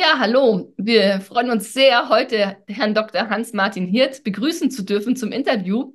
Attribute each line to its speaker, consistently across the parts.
Speaker 1: Ja, hallo. Wir freuen uns sehr, heute Herrn Dr. Hans-Martin Hirt begrüßen zu dürfen zum Interview.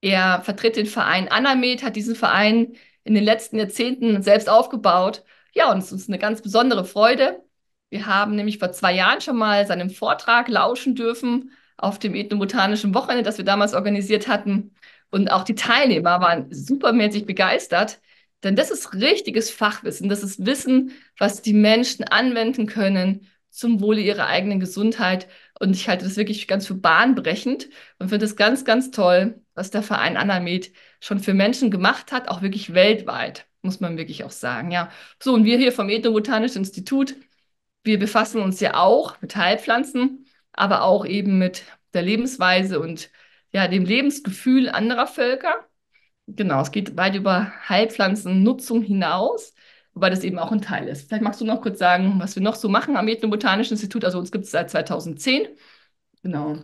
Speaker 1: Er vertritt den Verein Anamed, hat diesen Verein in den letzten Jahrzehnten selbst aufgebaut. Ja, und es ist eine ganz besondere Freude. Wir haben nämlich vor zwei Jahren schon mal seinem Vortrag lauschen dürfen auf dem ethnobotanischen Wochenende, das wir damals organisiert hatten. Und auch die Teilnehmer waren supermäßig begeistert. Denn das ist richtiges Fachwissen. Das ist Wissen, was die Menschen anwenden können zum Wohle ihrer eigenen Gesundheit. Und ich halte das wirklich ganz für bahnbrechend und finde es ganz, ganz toll, was der Verein Anamed schon für Menschen gemacht hat, auch wirklich weltweit, muss man wirklich auch sagen. Ja. So, und wir hier vom Ethnobotanischen Institut, wir befassen uns ja auch mit Heilpflanzen, aber auch eben mit der Lebensweise und ja, dem Lebensgefühl anderer Völker. Genau, es geht weit über Heilpflanzennutzung hinaus, wobei das eben auch ein Teil ist. Vielleicht magst du noch kurz sagen, was wir noch so machen am Ethnobotanischen Institut. Also uns gibt es seit 2010. Genau.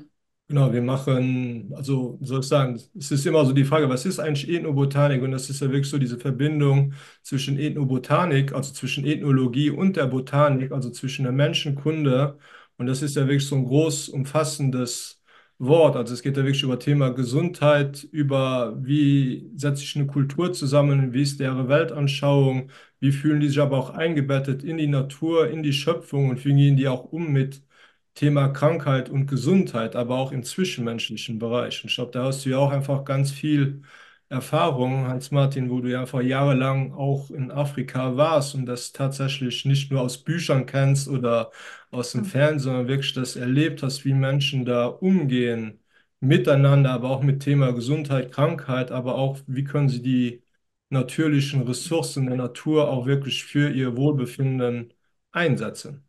Speaker 2: Genau, wir machen, also sozusagen, es ist immer so die Frage, was ist eigentlich Ethnobotanik? Und das ist ja wirklich so diese Verbindung zwischen Ethnobotanik, also zwischen Ethnologie und der Botanik, also zwischen der Menschenkunde. Und das ist ja wirklich so ein groß umfassendes Wort. Also es geht ja wirklich über Thema Gesundheit, über wie setze ich eine Kultur zusammen, wie ist deren Weltanschauung, wie fühlen die sich aber auch eingebettet in die Natur, in die Schöpfung und wie gehen die auch um mit Thema Krankheit und Gesundheit, aber auch im zwischenmenschlichen Bereich. Und ich glaube, da hast du ja auch einfach ganz viel Erfahrung, Hans-Martin, wo du ja vor jahrelang auch in Afrika warst und das tatsächlich nicht nur aus Büchern kennst oder aus dem mhm. Fernsehen, sondern wirklich das erlebt hast, wie Menschen da umgehen, miteinander, aber auch mit Thema Gesundheit, Krankheit, aber auch, wie können sie die natürlichen Ressourcen der Natur auch wirklich für ihr Wohlbefinden einsetzen.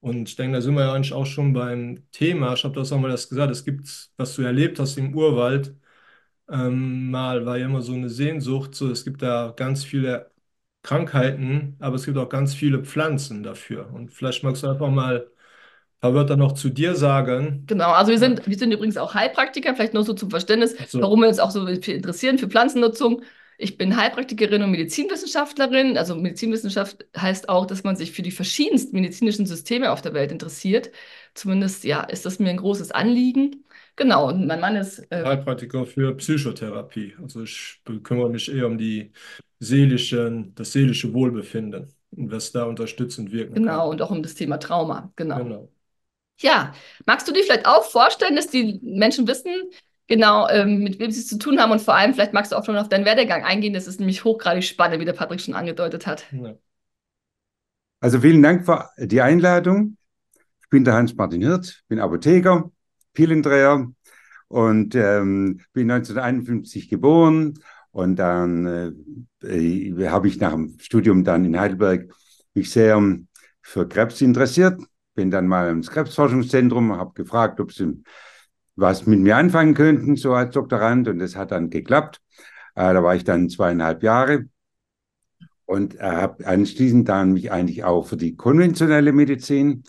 Speaker 2: Und ich denke, da sind wir ja eigentlich auch schon beim Thema. Ich habe das auch mal das gesagt, es gibt, was du erlebt hast im Urwald, ähm, mal war ja immer so eine Sehnsucht, so es gibt da ganz viele Krankheiten, aber es gibt auch ganz viele Pflanzen dafür. Und vielleicht magst du einfach mal ein paar Wörter noch zu dir sagen.
Speaker 1: Genau, also wir sind, wir sind übrigens auch Heilpraktiker, vielleicht nur so zum Verständnis, so. warum wir uns auch so interessieren für Pflanzennutzung. Ich bin Heilpraktikerin und Medizinwissenschaftlerin. Also Medizinwissenschaft heißt auch, dass man sich für die verschiedensten medizinischen Systeme auf der Welt interessiert. Zumindest ja, ist das mir ein großes Anliegen. Genau, und mein Mann ist. Äh,
Speaker 2: Heilpraktiker für Psychotherapie. Also ich kümmere mich eher um die seelischen, das seelische Wohlbefinden und was da unterstützend wirken genau, kann. Genau, und auch um das
Speaker 1: Thema Trauma. Genau. genau. Ja, magst du dir vielleicht auch vorstellen, dass die Menschen wissen, genau, ähm, mit wem sie es zu tun haben und vor allem, vielleicht magst du auch schon auf deinen Werdegang eingehen, das ist nämlich hochgradig spannend, wie der Patrick schon angedeutet hat.
Speaker 3: Also vielen Dank für die Einladung. Ich bin der Hans-Martin Hirt, bin Apotheker, Pillendreher und ähm, bin 1951 geboren und dann äh, äh, habe ich nach dem Studium dann in Heidelberg mich sehr für Krebs interessiert. Bin dann mal ins Krebsforschungszentrum, habe gefragt, ob sie was mit mir anfangen könnten, so als Doktorand. Und das hat dann geklappt. Äh, da war ich dann zweieinhalb Jahre und äh, habe anschließend dann mich eigentlich auch für die konventionelle Medizin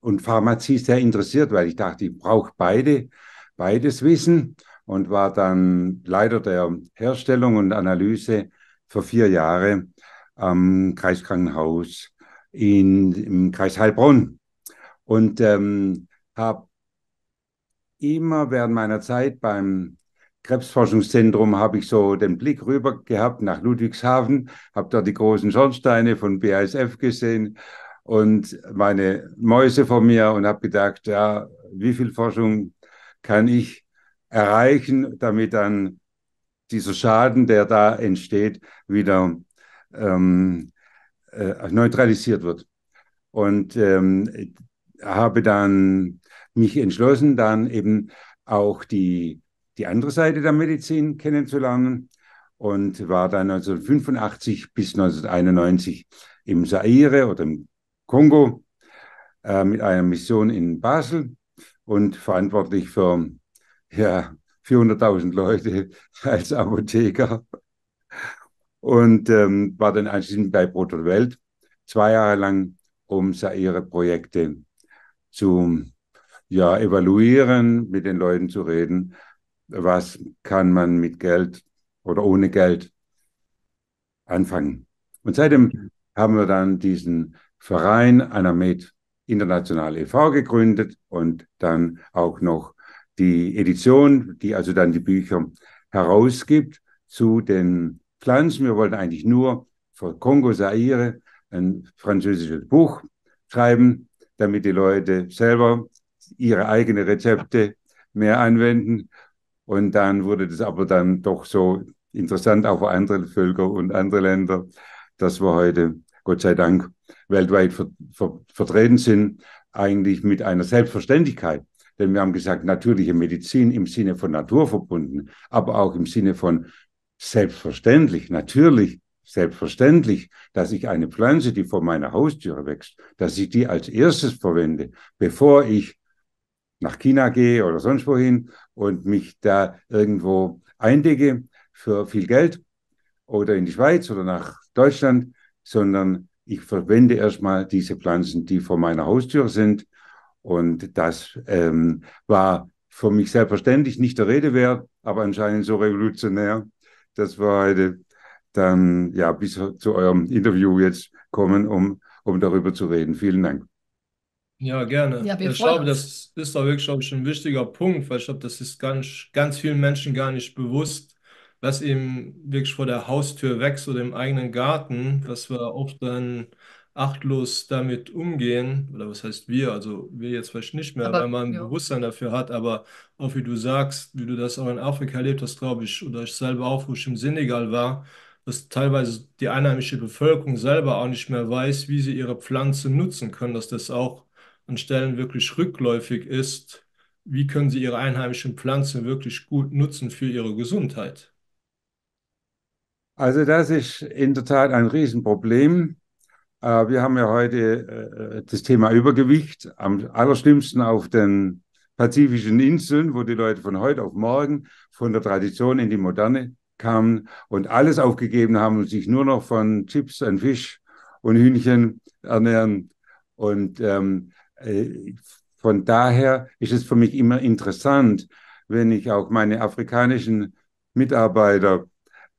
Speaker 3: und Pharmazie sehr interessiert, weil ich dachte, ich brauche beide, beides Wissen und war dann Leiter der Herstellung und Analyse für vier Jahre am Kreiskrankenhaus in, im Kreis Heilbronn und ähm, habe immer während meiner Zeit beim Krebsforschungszentrum habe ich so den Blick rüber gehabt nach Ludwigshafen, habe da die großen Schornsteine von BASF gesehen und meine Mäuse vor mir und habe gedacht, ja, wie viel Forschung kann ich erreichen, damit dann dieser Schaden, der da entsteht, wieder ähm, äh, neutralisiert wird. Und ähm, habe dann mich entschlossen, dann eben auch die, die andere Seite der Medizin kennenzulernen und war dann 1985 also bis 1991 im Saire oder im Kongo äh, mit einer Mission in Basel und verantwortlich für ja, 400.000 Leute als Apotheker und ähm, war dann anschließend bei Brot und Welt zwei Jahre lang, um ihre projekte zu ja, evaluieren, mit den Leuten zu reden, was kann man mit Geld oder ohne Geld anfangen. Und seitdem haben wir dann diesen Verein Anamed International e.V. gegründet und dann auch noch die Edition, die also dann die Bücher herausgibt zu den Pflanzen. Wir wollten eigentlich nur für Kongo Zaire ein französisches Buch schreiben, damit die Leute selber ihre eigenen Rezepte mehr anwenden. Und dann wurde das aber dann doch so interessant auch für andere Völker und andere Länder, dass wir heute Gott sei Dank weltweit ver ver vertreten sind, eigentlich mit einer Selbstverständlichkeit. Denn wir haben gesagt, natürliche Medizin im Sinne von Natur verbunden, aber auch im Sinne von selbstverständlich, natürlich, selbstverständlich, dass ich eine Pflanze, die vor meiner Haustüre wächst, dass ich die als erstes verwende, bevor ich nach China gehe oder sonst wohin und mich da irgendwo eindecke für viel Geld oder in die Schweiz oder nach Deutschland, sondern ich verwende erstmal diese Pflanzen, die vor meiner Haustür sind. Und das ähm, war für mich selbstverständlich nicht der Rede wert, aber anscheinend so revolutionär, dass wir heute dann ja bis zu eurem Interview jetzt kommen, um, um darüber zu reden. Vielen Dank.
Speaker 2: Ja, gerne. Ja, ich glaube, das ist da wirklich ich, ein wichtiger Punkt, weil ich glaube, das ist ganz, ganz vielen Menschen gar nicht bewusst, was eben wirklich vor der Haustür wächst oder im eigenen Garten, was wir oft dann achtlos damit umgehen, oder was heißt wir, also wir jetzt vielleicht nicht mehr, Aber, weil man ein ja. Bewusstsein dafür hat, aber auch wie du sagst, wie du das auch in Afrika erlebt hast, glaube ich, oder ich selber auch, wo ich im Senegal war, dass teilweise die einheimische Bevölkerung selber auch nicht mehr weiß, wie sie ihre Pflanzen nutzen können, dass das auch an Stellen wirklich rückläufig ist. Wie können sie ihre einheimischen Pflanzen wirklich gut nutzen für ihre Gesundheit?
Speaker 3: Also das ist in der Tat ein Riesenproblem. Äh, wir haben ja heute äh, das Thema Übergewicht, am allerschlimmsten auf den pazifischen Inseln, wo die Leute von heute auf morgen von der Tradition in die Moderne kamen und alles aufgegeben haben und sich nur noch von Chips und Fisch und Hühnchen ernähren. Und ähm, äh, von daher ist es für mich immer interessant, wenn ich auch meine afrikanischen Mitarbeiter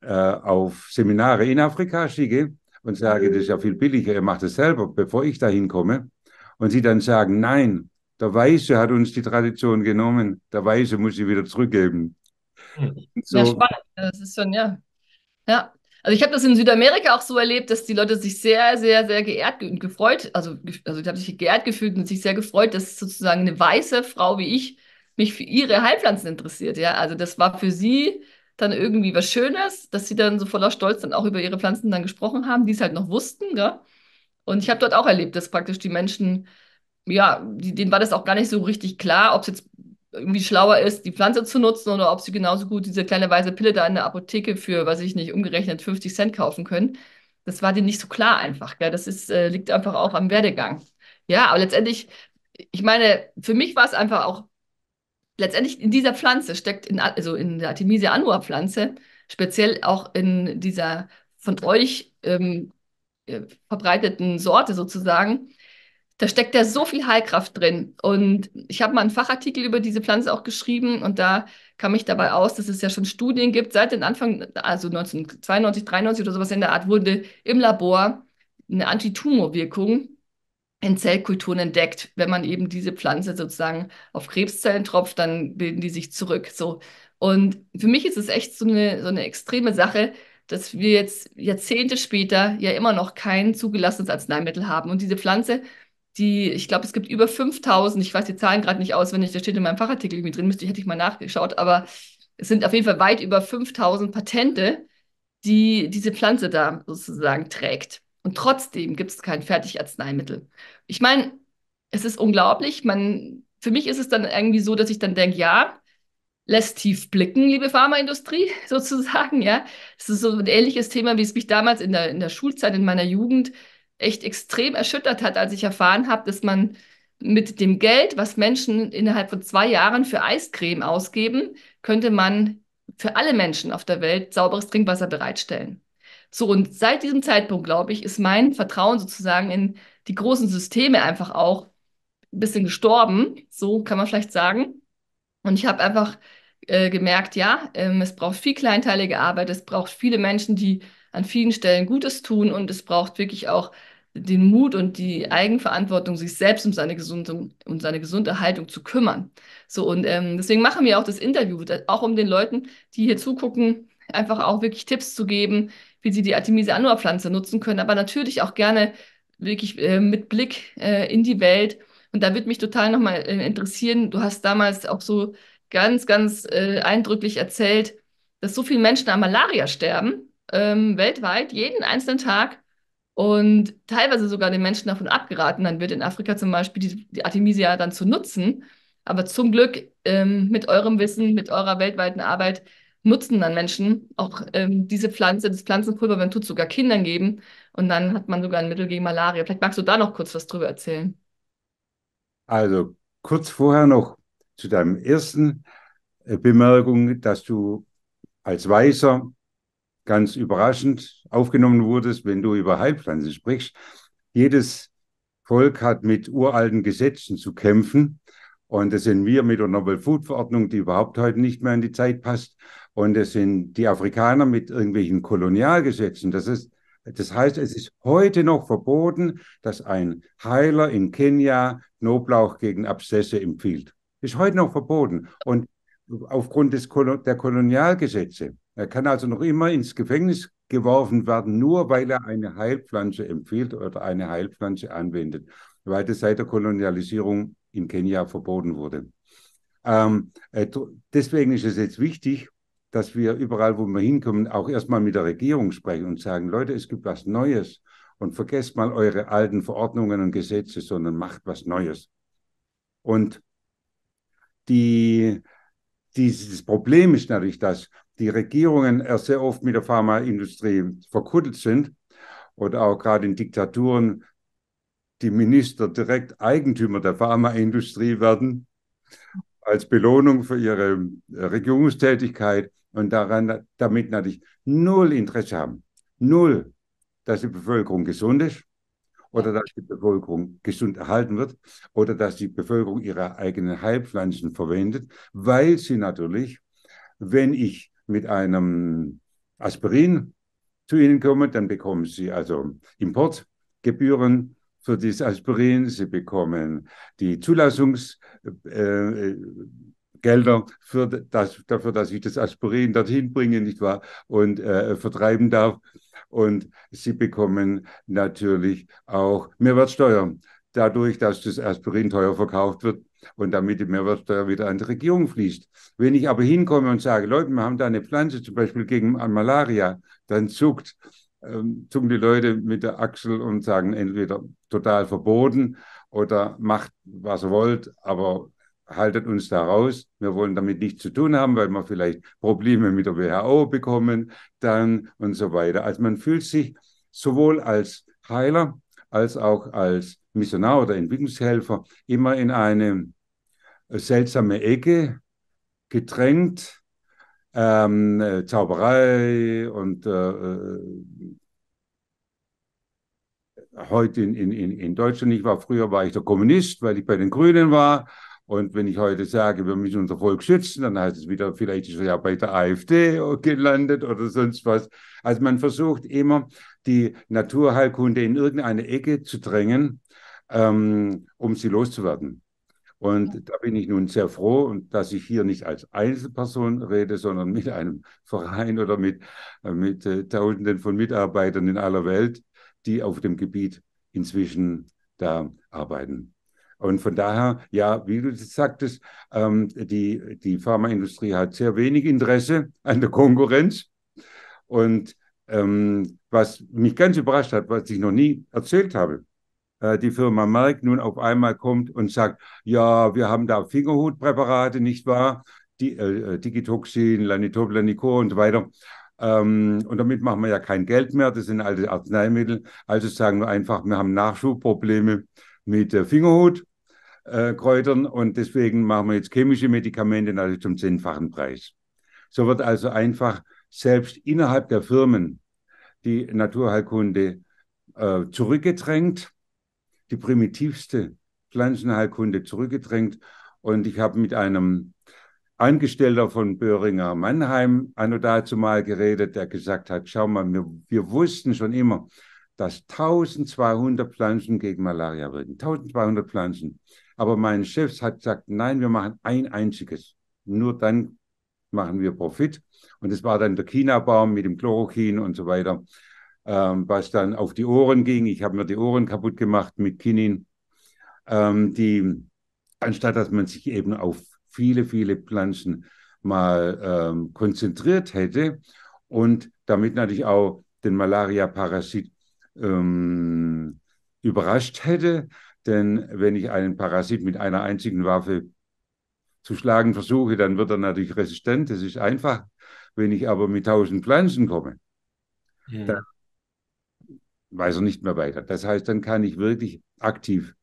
Speaker 3: äh, auf Seminare in Afrika schicke und sage, das ist ja viel billiger, ihr macht es selber, bevor ich da hinkomme. Und sie dann sagen, nein, der Weiße hat uns die Tradition genommen, der Weiße muss sie wieder zurückgeben. Hm. So. Ja, spannend.
Speaker 1: Das ist schon, ja. Ja. Also ich habe das in Südamerika auch so erlebt, dass die Leute sich sehr, sehr, sehr geehrt und gefreut, also, also ich habe sich geehrt gefühlt und sich sehr gefreut, dass sozusagen eine weiße Frau wie ich mich für ihre Heilpflanzen interessiert. Ja, also das war für sie dann irgendwie was Schönes, dass sie dann so voller Stolz dann auch über ihre Pflanzen dann gesprochen haben, die es halt noch wussten, gell? Und ich habe dort auch erlebt, dass praktisch die Menschen, ja, die, denen war das auch gar nicht so richtig klar, ob es jetzt irgendwie schlauer ist, die Pflanze zu nutzen oder ob sie genauso gut diese kleine weiße Pille da in der Apotheke für, weiß ich nicht, umgerechnet 50 Cent kaufen können. Das war denen nicht so klar einfach, gell? Das ist, äh, liegt einfach auch am Werdegang. Ja, aber letztendlich, ich meine, für mich war es einfach auch letztendlich in dieser Pflanze steckt, in, also in der Artemisia annua Pflanze, speziell auch in dieser von euch ähm, äh, verbreiteten Sorte sozusagen, da steckt ja so viel Heilkraft drin. Und ich habe mal einen Fachartikel über diese Pflanze auch geschrieben und da kam ich dabei aus, dass es ja schon Studien gibt, seit den Anfang, also 1992, 1993 oder sowas in der Art, wurde im Labor eine Antitumorwirkung in Zellkulturen entdeckt. Wenn man eben diese Pflanze sozusagen auf Krebszellen tropft, dann bilden die sich zurück. So. Und für mich ist es echt so eine, so eine extreme Sache, dass wir jetzt Jahrzehnte später ja immer noch kein zugelassenes Arzneimittel haben. Und diese Pflanze, die, ich glaube, es gibt über 5000, ich weiß die Zahlen gerade nicht auswendig, das steht in meinem Fachartikel irgendwie drin, müsste ich, hätte ich mal nachgeschaut, aber es sind auf jeden Fall weit über 5000 Patente, die diese Pflanze da sozusagen trägt. Und trotzdem gibt es kein Fertigarzneimittel. Ich meine, es ist unglaublich. Man, für mich ist es dann irgendwie so, dass ich dann denke, ja, lässt tief blicken, liebe Pharmaindustrie, sozusagen, ja. Es ist so ein ähnliches Thema, wie es mich damals in der, in der Schulzeit, in meiner Jugend echt extrem erschüttert hat, als ich erfahren habe, dass man mit dem Geld, was Menschen innerhalb von zwei Jahren für Eiscreme ausgeben, könnte man für alle Menschen auf der Welt sauberes Trinkwasser bereitstellen. So, und seit diesem Zeitpunkt, glaube ich, ist mein Vertrauen sozusagen in die großen Systeme einfach auch ein bisschen gestorben, so kann man vielleicht sagen. Und ich habe einfach äh, gemerkt, ja, ähm, es braucht viel kleinteilige Arbeit, es braucht viele Menschen, die an vielen Stellen Gutes tun und es braucht wirklich auch den Mut und die Eigenverantwortung, sich selbst um seine gesunde, um seine gesunde Haltung zu kümmern. So, und ähm, deswegen machen wir auch das Interview, auch um den Leuten, die hier zugucken, einfach auch wirklich Tipps zu geben, wie sie die Artemisia annua Pflanze nutzen können, aber natürlich auch gerne wirklich äh, mit Blick äh, in die Welt. Und da würde mich total nochmal äh, interessieren, du hast damals auch so ganz, ganz äh, eindrücklich erzählt, dass so viele Menschen an Malaria sterben, ähm, weltweit, jeden einzelnen Tag. Und teilweise sogar den Menschen davon abgeraten, dann wird in Afrika zum Beispiel die, die Artemisia dann zu nutzen. Aber zum Glück ähm, mit eurem Wissen, mit eurer weltweiten Arbeit nutzen dann Menschen auch ähm, diese Pflanze, das Pflanzenpulver wenn Tut sogar Kindern geben. Und dann hat man sogar ein Mittel gegen Malaria. Vielleicht magst du da noch kurz was drüber erzählen.
Speaker 3: Also kurz vorher noch zu deinem ersten äh, Bemerkung, dass du als Weiser ganz überraschend aufgenommen wurdest, wenn du über Heilpflanzen sprichst. Jedes Volk hat mit uralten Gesetzen zu kämpfen. Und das sind wir mit der Novel Food Verordnung, die überhaupt heute nicht mehr in die Zeit passt. Und es sind die Afrikaner mit irgendwelchen Kolonialgesetzen. Das ist, das heißt, es ist heute noch verboten, dass ein Heiler in Kenia Knoblauch gegen Abszesse empfiehlt. Ist heute noch verboten. Und aufgrund des Kolon der Kolonialgesetze. Er kann also noch immer ins Gefängnis geworfen werden, nur weil er eine Heilpflanze empfiehlt oder eine Heilpflanze anwendet, weil das seit der Kolonialisierung in Kenia verboten wurde. Ähm, äh, deswegen ist es jetzt wichtig, dass wir überall, wo wir hinkommen, auch erstmal mit der Regierung sprechen und sagen, Leute, es gibt was Neues und vergesst mal eure alten Verordnungen und Gesetze, sondern macht was Neues. Und die, dieses Problem ist natürlich, dass die Regierungen erst sehr oft mit der Pharmaindustrie verkuddelt sind oder auch gerade in Diktaturen die Minister direkt Eigentümer der Pharmaindustrie werden als Belohnung für ihre äh, Regierungstätigkeit und daran, damit natürlich null Interesse haben. Null, dass die Bevölkerung gesund ist oder dass die Bevölkerung gesund erhalten wird oder dass die Bevölkerung ihre eigenen Heilpflanzen verwendet, weil sie natürlich, wenn ich mit einem Aspirin zu Ihnen komme, dann bekommen Sie also Importgebühren für dieses Aspirin, Sie bekommen die Zulassungs... Äh, äh Gelder für das, dafür, dass ich das Aspirin dorthin bringe, nicht wahr? Und äh, vertreiben darf. Und sie bekommen natürlich auch Mehrwertsteuer. Dadurch, dass das Aspirin teuer verkauft wird und damit die Mehrwertsteuer wieder an die Regierung fließt. Wenn ich aber hinkomme und sage, Leute, wir haben da eine Pflanze zum Beispiel gegen Malaria, dann zuckt ähm, zucken die Leute mit der Achsel und sagen entweder total verboten oder macht, was ihr wollt, aber haltet uns da raus, wir wollen damit nichts zu tun haben, weil wir vielleicht Probleme mit der WHO bekommen, dann und so weiter. Also man fühlt sich sowohl als Heiler als auch als Missionar oder Entwicklungshelfer immer in eine seltsame Ecke gedrängt. Ähm, äh, Zauberei und äh, äh heute in, in, in Deutschland, ich war früher, war ich der Kommunist, weil ich bei den Grünen war und wenn ich heute sage, wir müssen unser Volk schützen, dann heißt es wieder, vielleicht ist er ja bei der AfD gelandet oder sonst was. Also man versucht immer, die Naturheilkunde in irgendeine Ecke zu drängen, ähm, um sie loszuwerden. Und da bin ich nun sehr froh, dass ich hier nicht als Einzelperson rede, sondern mit einem Verein oder mit, äh, mit äh, Tausenden von Mitarbeitern in aller Welt, die auf dem Gebiet inzwischen da arbeiten. Und von daher, ja, wie du sagtest, ähm, die, die Pharmaindustrie hat sehr wenig Interesse an der Konkurrenz. Und ähm, was mich ganz überrascht hat, was ich noch nie erzählt habe, äh, die Firma Merck nun auf einmal kommt und sagt, ja, wir haben da Fingerhutpräparate, nicht wahr? Die, äh, äh Digitoxin, Lanitoblanicor und so weiter. Ähm, und damit machen wir ja kein Geld mehr, das sind alte Arzneimittel. Also sagen wir einfach, wir haben Nachschubprobleme mit äh, Fingerhut äh, Kräutern und deswegen machen wir jetzt chemische Medikamente natürlich zum zehnfachen Preis. So wird also einfach selbst innerhalb der Firmen die Naturheilkunde äh, zurückgedrängt, die primitivste Pflanzenheilkunde zurückgedrängt. Und ich habe mit einem Angestellter von Böhringer Mannheim anno dazu mal geredet, der gesagt hat, schau mal, wir, wir wussten schon immer, dass 1200 Pflanzen gegen Malaria wirken. 1200 Pflanzen. Aber mein Chef hat gesagt, nein, wir machen ein einziges. Nur dann machen wir Profit. Und es war dann der China-Baum mit dem Chloroquin und so weiter, ähm, was dann auf die Ohren ging. Ich habe mir die Ohren kaputt gemacht mit Kinin, ähm, die, anstatt dass man sich eben auf viele, viele Pflanzen mal ähm, konzentriert hätte und damit natürlich auch den Malaria-Parasit ähm, überrascht hätte, denn wenn ich einen Parasit mit einer einzigen Waffe zu schlagen versuche, dann wird er natürlich resistent. Das ist einfach. Wenn ich aber mit tausend Pflanzen komme, ja. dann weiß er nicht mehr weiter. Das heißt, dann kann ich wirklich aktiv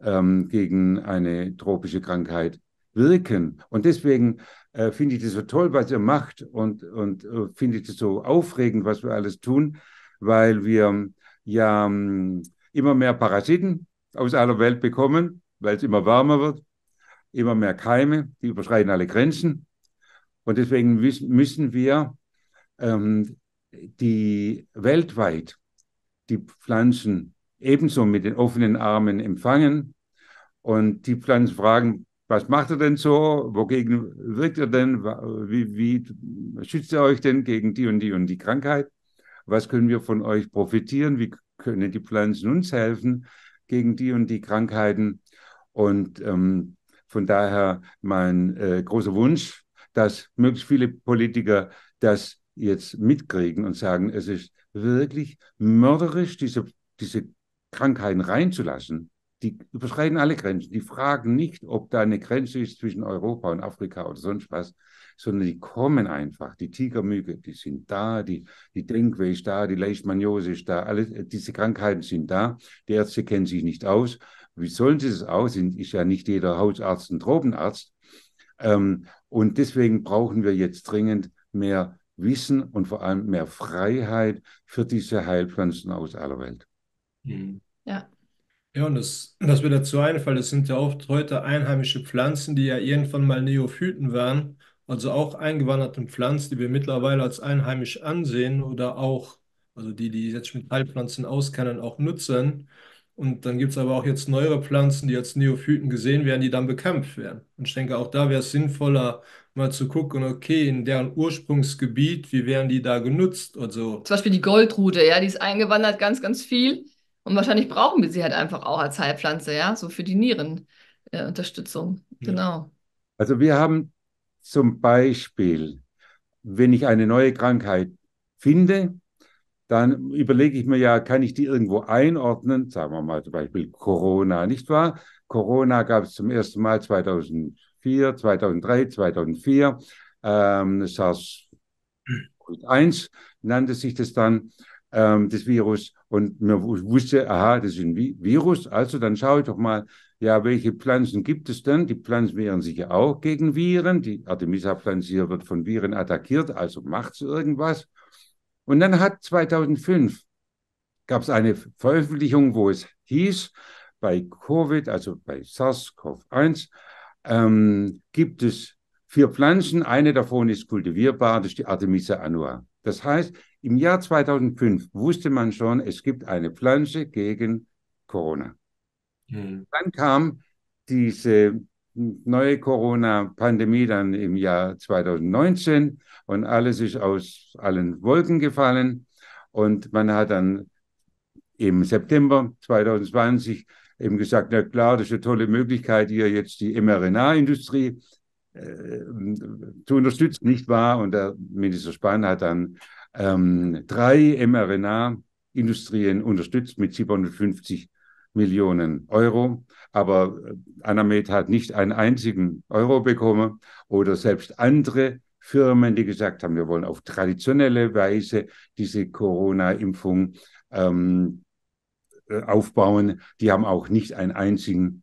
Speaker 3: ähm, gegen eine tropische Krankheit wirken. Und deswegen äh, finde ich das so toll, was ihr macht und, und äh, finde ich das so aufregend, was wir alles tun, weil wir ja mm, immer mehr Parasiten aus aller Welt bekommen, weil es immer wärmer wird, immer mehr Keime, die überschreiten alle Grenzen. Und deswegen müssen wir ähm, die weltweit die Pflanzen ebenso mit den offenen Armen empfangen. Und die Pflanzen fragen, was macht ihr denn so? Wogegen wirkt ihr denn? Wie, wie schützt ihr euch denn gegen die und die und die Krankheit? Was können wir von euch profitieren? Wie können die Pflanzen uns helfen? gegen die und die Krankheiten. Und ähm, von daher mein äh, großer Wunsch, dass möglichst viele Politiker das jetzt mitkriegen und sagen, es ist wirklich mörderisch, diese, diese Krankheiten reinzulassen. Die überschreiten alle Grenzen. Die fragen nicht, ob da eine Grenze ist zwischen Europa und Afrika oder sonst was sondern die kommen einfach. Die Tigermücke, die sind da, die, die Dengue ist da, die Leishmaniose ist da, alle äh, diese Krankheiten sind da. Die Ärzte kennen sich nicht aus. Wie sollen sie es aus? Ist ja nicht jeder Hausarzt ein Tropenarzt. Ähm, und deswegen brauchen wir jetzt dringend mehr Wissen und vor allem mehr Freiheit für diese Heilpflanzen aus aller Welt.
Speaker 2: Mhm. Ja. Ja, und das, das mir dazu einfällt, das sind ja oft heute einheimische Pflanzen, die ja irgendwann mal Neophyten waren also auch eingewanderten Pflanzen, die wir mittlerweile als einheimisch ansehen oder auch, also die, die jetzt mit Heilpflanzen auskennen, auch nutzen. Und dann gibt es aber auch jetzt neuere Pflanzen, die als Neophyten gesehen werden, die dann bekämpft werden. Und ich denke, auch da wäre es sinnvoller, mal zu gucken, okay, in deren Ursprungsgebiet, wie werden die da genutzt? Also,
Speaker 1: Zum Beispiel die Goldrute, ja, die ist eingewandert ganz, ganz viel. Und wahrscheinlich brauchen wir sie halt einfach auch als Heilpflanze, ja, so für die Nierenunterstützung. Äh, genau. Ja.
Speaker 3: Also wir haben zum Beispiel, wenn ich eine neue Krankheit finde, dann überlege ich mir ja, kann ich die irgendwo einordnen? Sagen wir mal zum Beispiel Corona, nicht wahr? Corona gab es zum ersten Mal 2004, 2003, 2004. Ähm, SARS-1 nannte sich das dann, ähm, das Virus. Und man wusste, aha, das ist ein Virus. Also dann schaue ich doch mal, ja, welche Pflanzen gibt es denn? Die Pflanzen wehren sich ja auch gegen Viren. Die artemisa pflanze hier wird von Viren attackiert, also macht sie irgendwas. Und dann hat 2005 gab es eine Veröffentlichung, wo es hieß, bei Covid, also bei SARS-CoV-1, ähm, gibt es vier Pflanzen. Eine davon ist kultivierbar, das ist die Artemisa annua. Das heißt, im Jahr 2005 wusste man schon, es gibt eine Pflanze gegen Corona. Hm. Dann kam diese neue Corona-Pandemie dann im Jahr 2019 und alles ist aus allen Wolken gefallen. Und man hat dann im September 2020 eben gesagt, na klar, das ist eine tolle Möglichkeit, hier jetzt die mRNA-Industrie äh, zu unterstützen, nicht wahr? Und der Minister Spahn hat dann ähm, drei mRNA-Industrien unterstützt mit 750 Millionen Euro, aber äh, Anamed hat nicht einen einzigen Euro bekommen oder selbst andere Firmen, die gesagt haben, wir wollen auf traditionelle Weise diese Corona-Impfung ähm, äh, aufbauen, die haben auch nicht einen einzigen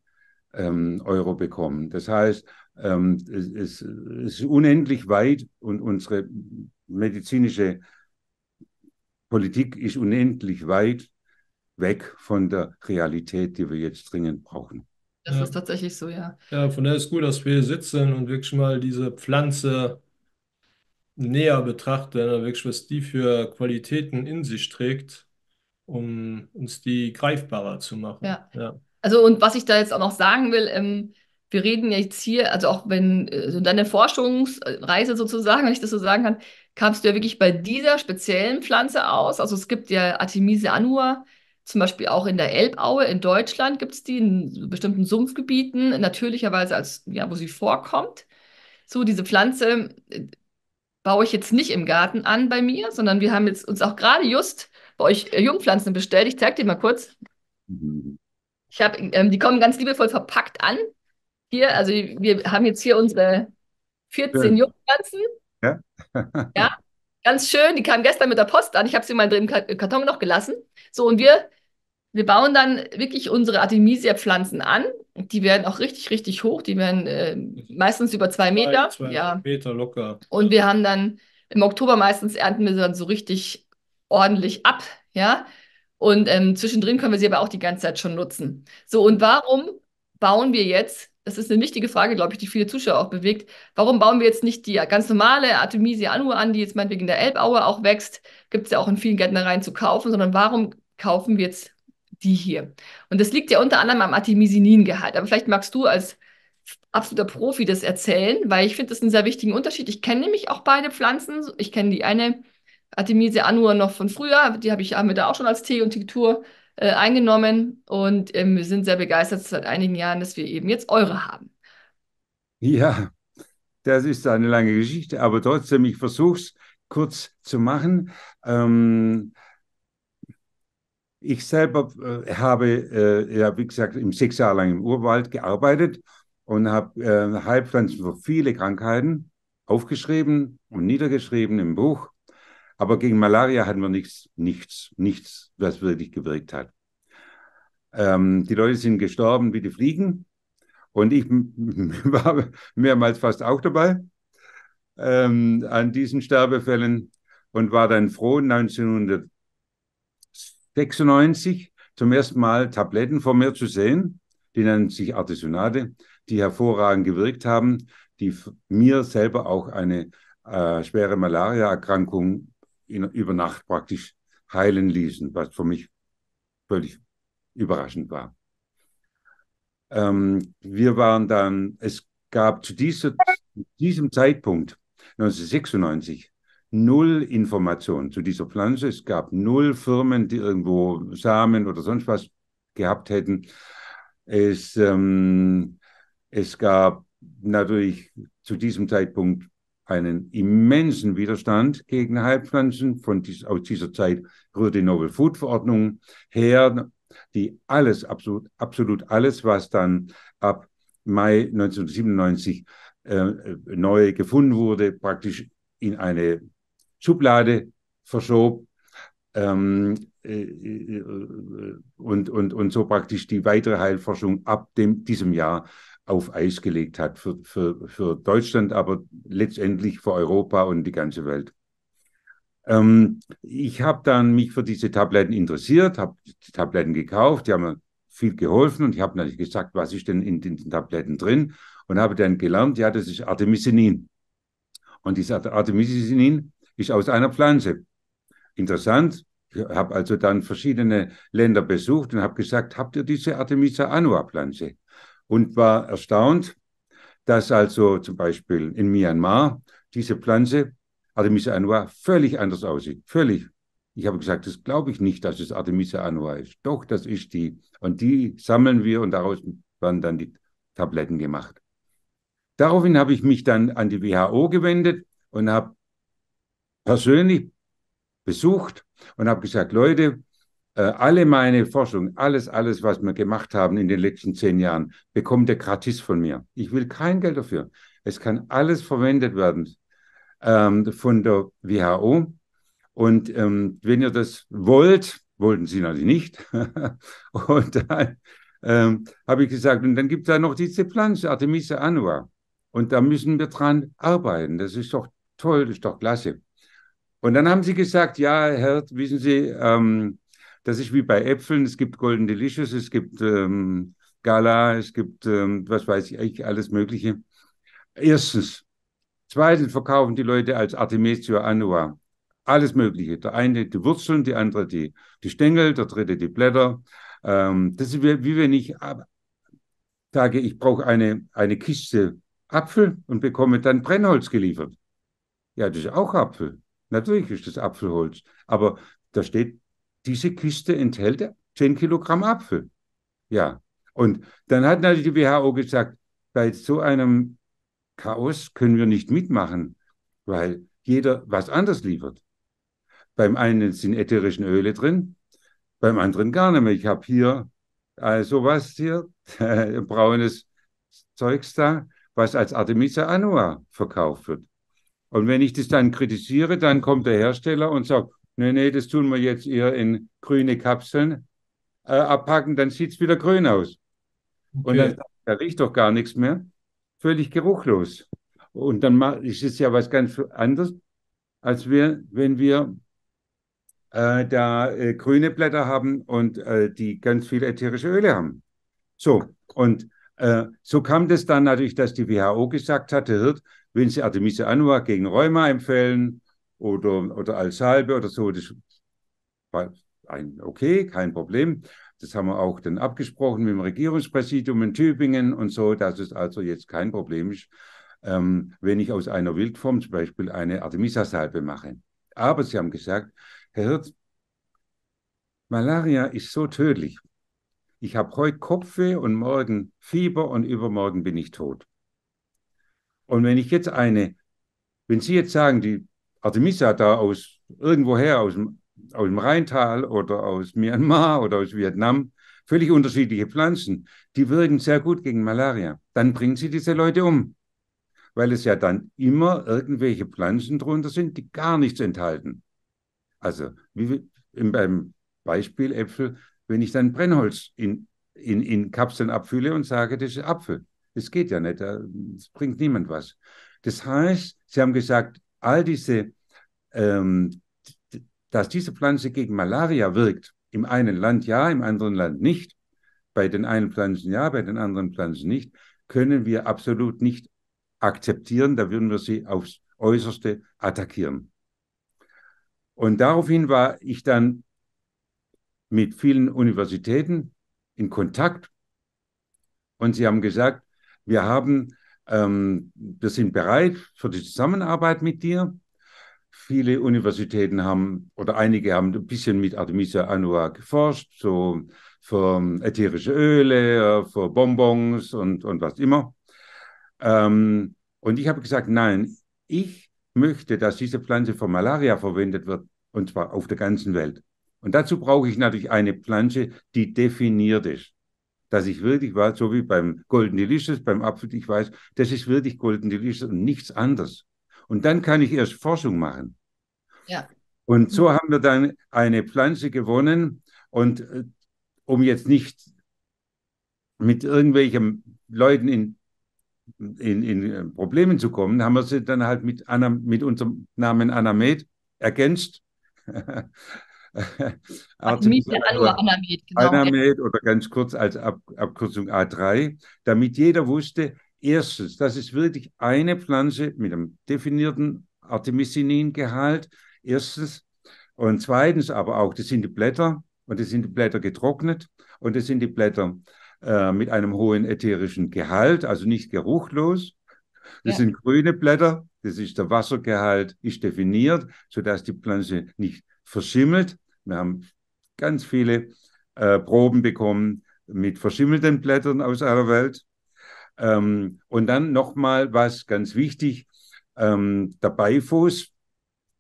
Speaker 3: ähm, Euro bekommen. Das heißt, ähm, es, es, ist unendlich weit und unsere medizinische Politik ist unendlich weit weg von der Realität, die wir jetzt dringend brauchen.
Speaker 1: Das ja. ist tatsächlich so, ja.
Speaker 2: Ja, von daher ist gut, dass wir hier sitzen und wirklich mal diese Pflanze näher betrachten, wirklich was die für Qualitäten in sich trägt, um uns die greifbarer zu machen. Ja. ja.
Speaker 1: Also und was ich da jetzt auch noch sagen will, ähm, wir reden jetzt hier, also auch wenn also deine Forschungsreise sozusagen, wenn ich das so sagen kann, kamst du ja wirklich bei dieser speziellen Pflanze aus. Also es gibt ja Artemisia annua, zum Beispiel auch in der Elbaue in Deutschland gibt es die in bestimmten Sumpfgebieten, natürlicherweise als, ja, wo sie vorkommt. So, diese Pflanze äh, baue ich jetzt nicht im Garten an bei mir, sondern wir haben jetzt uns auch gerade just bei euch äh, Jungpflanzen bestellt. Ich zeige dir mal kurz. Ich habe, ähm, die kommen ganz liebevoll verpackt an. Hier, also wir haben jetzt hier unsere 14 ja. Jungpflanzen. Ja. ja, ganz schön. Die kamen gestern mit der Post an. Ich habe sie mal im Karton noch gelassen. So, und wir wir bauen dann wirklich unsere Artemisia-Pflanzen an. Die werden auch richtig, richtig hoch. Die werden äh, meistens über zwei Meter. Zwei, ja.
Speaker 2: Meter locker.
Speaker 1: Und wir haben dann im Oktober meistens ernten wir sie dann so richtig ordentlich ab. Ja. Und ähm, zwischendrin können wir sie aber auch die ganze Zeit schon nutzen. So, und warum bauen wir jetzt das ist eine wichtige Frage, glaube ich, die viele Zuschauer auch bewegt. Warum bauen wir jetzt nicht die ganz normale Artemisia annua an, die jetzt meinetwegen in der Elbaue auch wächst? Gibt es ja auch in vielen Gärtnereien zu kaufen, sondern warum kaufen wir jetzt die hier. Und das liegt ja unter anderem am Artemisinin-Gehalt. Aber vielleicht magst du als absoluter Profi das erzählen, weil ich finde das einen sehr wichtigen Unterschied. Ich kenne nämlich auch beide Pflanzen. Ich kenne die eine Artemisia annua noch von früher, die habe ich haben wir da auch schon als Tee und Tinktur äh, eingenommen und ähm, wir sind sehr begeistert seit einigen Jahren, dass wir eben jetzt eure haben.
Speaker 3: Ja, das ist eine lange Geschichte, aber trotzdem, ich versuche es kurz zu machen. Ähm, ich selber äh, habe, äh, ja, wie gesagt, im sechs Jahre lang im Urwald gearbeitet und habe äh, Heilpflanzen für viele Krankheiten aufgeschrieben und niedergeschrieben im Buch. Aber gegen Malaria hatten wir nichts, nichts, nichts, was wirklich gewirkt hat. Ähm, die Leute sind gestorben wie die Fliegen. Und ich war mehrmals fast auch dabei ähm, an diesen Sterbefällen und war dann froh, 1900, 96 zum ersten Mal Tabletten vor mir zu sehen. Die nennen sich Artisonate, die hervorragend gewirkt haben, die mir selber auch eine äh, schwere Malariaerkrankung über Nacht praktisch heilen ließen, was für mich völlig überraschend war. Ähm, wir waren dann, es gab zu dieser, diesem Zeitpunkt, 1996, null Informationen zu dieser Pflanze. Es gab null Firmen, die irgendwo Samen oder sonst was gehabt hätten. Es, ähm, es gab natürlich zu diesem Zeitpunkt einen immensen Widerstand gegen Heilpflanzen. Von dies, aus dieser Zeit rührt die Novel Food Verordnung her, die alles, absolut, absolut alles, was dann ab Mai 1997 äh, neu gefunden wurde, praktisch in eine Schublade verschob ähm, äh, äh, äh, und, und, und so praktisch die weitere Heilforschung ab dem, diesem Jahr auf Eis gelegt hat für, für, für Deutschland, aber letztendlich für Europa und die ganze Welt. Ähm, ich habe dann mich für diese Tabletten interessiert, habe die Tabletten gekauft, die haben mir viel geholfen und ich habe natürlich gesagt, was ist denn in den Tabletten drin und habe dann gelernt, ja, das ist Artemisinin. Und dieses Artemisinin ist aus einer Pflanze. Interessant. Ich habe also dann verschiedene Länder besucht und habe gesagt, habt ihr diese Artemisa annua-Pflanze? Und war erstaunt, dass also zum Beispiel in Myanmar diese Pflanze Artemisa annua völlig anders aussieht. Völlig. Ich habe gesagt, das glaube ich nicht, dass es Artemisa annua ist. Doch, das ist die. Und die sammeln wir und daraus werden dann die Tabletten gemacht. Daraufhin habe ich mich dann an die WHO gewendet und habe persönlich besucht und habe gesagt, Leute, äh, alle meine Forschung, alles, alles, was wir gemacht haben in den letzten zehn Jahren, bekommt ihr gratis von mir. Ich will kein Geld dafür. Es kann alles verwendet werden ähm, von der WHO. Und ähm, wenn ihr das wollt, wollten sie natürlich nicht. und dann ähm, habe ich gesagt, und dann gibt es da noch diese Pflanze, Artemisia annua. Und da müssen wir dran arbeiten. Das ist doch toll, das ist doch klasse. Und dann haben sie gesagt, ja, Herr, wissen Sie, ähm, das ist wie bei Äpfeln, es gibt Golden Delicious, es gibt ähm, Gala, es gibt, ähm, was weiß ich, alles Mögliche. Erstens. Zweitens verkaufen die Leute als Artemisia Anua alles Mögliche. Der eine die Wurzeln, die andere die, die Stängel, der dritte die Blätter. Ähm, das ist wie, wie wenn ich sage, ich brauche eine, eine Kiste Apfel und bekomme dann Brennholz geliefert. Ja, das ist auch Apfel. Natürlich ist das Apfelholz. Aber da steht, diese Kiste enthält 10 Kilogramm Apfel. Ja. Und dann hat natürlich die WHO gesagt, bei so einem Chaos können wir nicht mitmachen, weil jeder was anderes liefert. Beim einen sind ätherischen Öle drin, beim anderen gar nicht mehr. Ich habe hier äh, was hier, braunes Zeugs da, was als Artemisa annua verkauft wird. Und wenn ich das dann kritisiere, dann kommt der Hersteller und sagt, nee, nee, das tun wir jetzt eher in grüne Kapseln äh, abpacken, dann sieht es wieder grün aus. Okay. Und dann da riecht doch gar nichts mehr. Völlig geruchlos. Und dann ist es ja was ganz anderes, als wir, wenn wir äh, da äh, grüne Blätter haben und äh, die ganz viele ätherische Öle haben. So, und äh, so kam das dann natürlich, dass die WHO gesagt hatte, hört, wenn Sie Artemisia annua gegen Rheuma empfehlen oder, oder als Salbe oder so, das war ein okay, kein Problem. Das haben wir auch dann abgesprochen mit dem Regierungspräsidium in Tübingen und so, dass es also jetzt kein Problem ist, ähm, wenn ich aus einer Wildform zum Beispiel eine Artemisa-Salbe mache. Aber Sie haben gesagt, Herr Hirt, Malaria ist so tödlich. Ich habe heute Kopfweh und morgen Fieber und übermorgen bin ich tot. Und wenn ich jetzt eine, wenn Sie jetzt sagen, die Artemisia da aus irgendwoher, aus dem, aus dem Rheintal oder aus Myanmar oder aus Vietnam, völlig unterschiedliche Pflanzen, die wirken sehr gut gegen Malaria. Dann bringen Sie diese Leute um, weil es ja dann immer irgendwelche Pflanzen drunter sind, die gar nichts enthalten. Also wie beim Beispiel Äpfel, wenn ich dann Brennholz in, in, in Kapseln abfülle und sage, das ist Apfel, das geht ja nicht, das bringt niemand was. Das heißt, sie haben gesagt, all diese, ähm, dass diese Pflanze gegen Malaria wirkt, im einen Land ja, im anderen Land nicht, bei den einen Pflanzen ja, bei den anderen Pflanzen nicht, können wir absolut nicht akzeptieren, da würden wir sie aufs Äußerste attackieren. Und daraufhin war ich dann mit vielen Universitäten in Kontakt und sie haben gesagt, wir haben, ähm, wir sind bereit für die Zusammenarbeit mit dir. Viele Universitäten haben oder einige haben ein bisschen mit Artemisia Anua geforscht, so für ähm, ätherische Öle, für Bonbons und, und was immer. Ähm, und ich habe gesagt, nein, ich möchte, dass diese Pflanze für Malaria verwendet wird, und zwar auf der ganzen Welt. Und dazu brauche ich natürlich eine Pflanze, die definiert ist dass ich wirklich war, so wie beim Golden Delicious, beim Apfel, ich weiß, das ist wirklich Golden Delicious und nichts anderes. Und dann kann ich erst Forschung machen. Ja. Und so mhm. haben wir dann eine Pflanze gewonnen. Und äh, um jetzt nicht mit irgendwelchen Leuten in, in, in äh, Problemen zu kommen, haben wir sie dann halt mit, Anna, mit unserem Namen Anamed ergänzt. Artemisinin also genau. oder ganz kurz als Ab Abkürzung A3, damit jeder wusste, erstens, das ist wirklich eine Pflanze mit einem definierten Artemisinin-Gehalt, erstens. Und zweitens aber auch, das sind die Blätter und das sind die Blätter getrocknet und das sind die Blätter äh, mit einem hohen ätherischen Gehalt, also nicht geruchlos. Das ja. sind grüne Blätter, das ist der Wassergehalt, ist definiert, sodass die Pflanze nicht verschimmelt. Wir haben ganz viele äh, Proben bekommen mit verschimmelten Blättern aus aller Welt. Ähm, und dann nochmal was ganz wichtig, ähm, der Beifuß,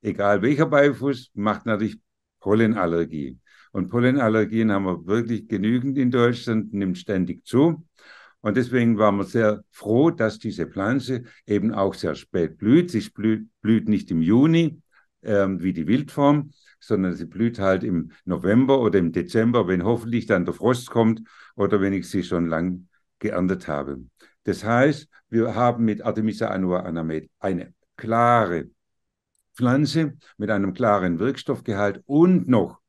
Speaker 3: egal welcher Beifuß, macht natürlich Pollenallergie. Und Pollenallergien haben wir wirklich genügend in Deutschland, nimmt ständig zu. Und deswegen waren wir sehr froh, dass diese Pflanze eben auch sehr spät blüht. Sie blüht, nicht im Juni ähm, wie die Wildform, sondern sie blüht halt im November oder im Dezember, wenn hoffentlich dann der Frost kommt oder wenn ich sie schon lang geerntet habe. Das heißt, wir haben mit Artemisia annua anamet eine klare Pflanze mit einem klaren Wirkstoffgehalt und noch,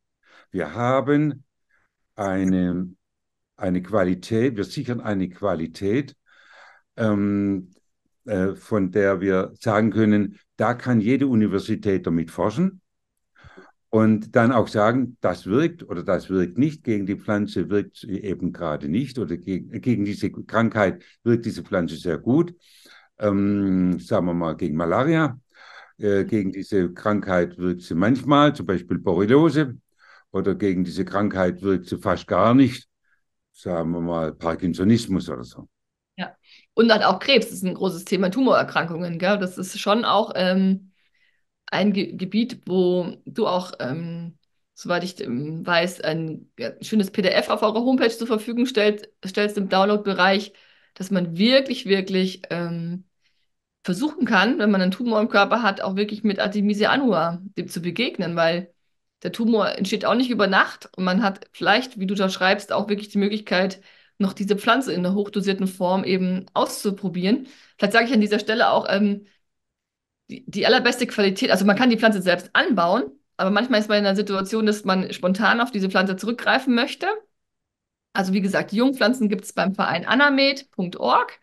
Speaker 3: wir haben eine, eine Qualität, wir sichern eine Qualität, ähm, äh, von der wir sagen können, da kann jede Universität damit forschen und dann auch sagen, das wirkt oder das wirkt nicht, gegen die Pflanze wirkt sie eben gerade nicht oder gegen, gegen diese Krankheit wirkt diese Pflanze sehr gut. Ähm, sagen wir mal gegen Malaria, äh, gegen diese Krankheit wirkt sie manchmal, zum Beispiel Borreliose, oder gegen diese Krankheit wirkt sie fast gar nicht, sagen wir mal Parkinsonismus oder so.
Speaker 1: Ja, und dann auch Krebs ist ein großes Thema, Tumorerkrankungen, gell? das ist schon auch... Ähm ein Ge Gebiet, wo du auch, ähm, soweit ich ähm, weiß, ein ja, schönes PDF auf eurer Homepage zur Verfügung stellt, stellst im Download-Bereich, dass man wirklich, wirklich ähm, versuchen kann, wenn man einen Tumor im Körper hat, auch wirklich mit Artemisia annua dem zu begegnen, weil der Tumor entsteht auch nicht über Nacht und man hat vielleicht, wie du da schreibst, auch wirklich die Möglichkeit, noch diese Pflanze in einer hochdosierten Form eben auszuprobieren. Vielleicht sage ich an dieser Stelle auch, ähm, die, die allerbeste Qualität, also man kann die Pflanze selbst anbauen, aber manchmal ist man in einer Situation, dass man spontan auf diese Pflanze zurückgreifen möchte. Also wie gesagt, Jungpflanzen gibt es beim Verein anamed.org,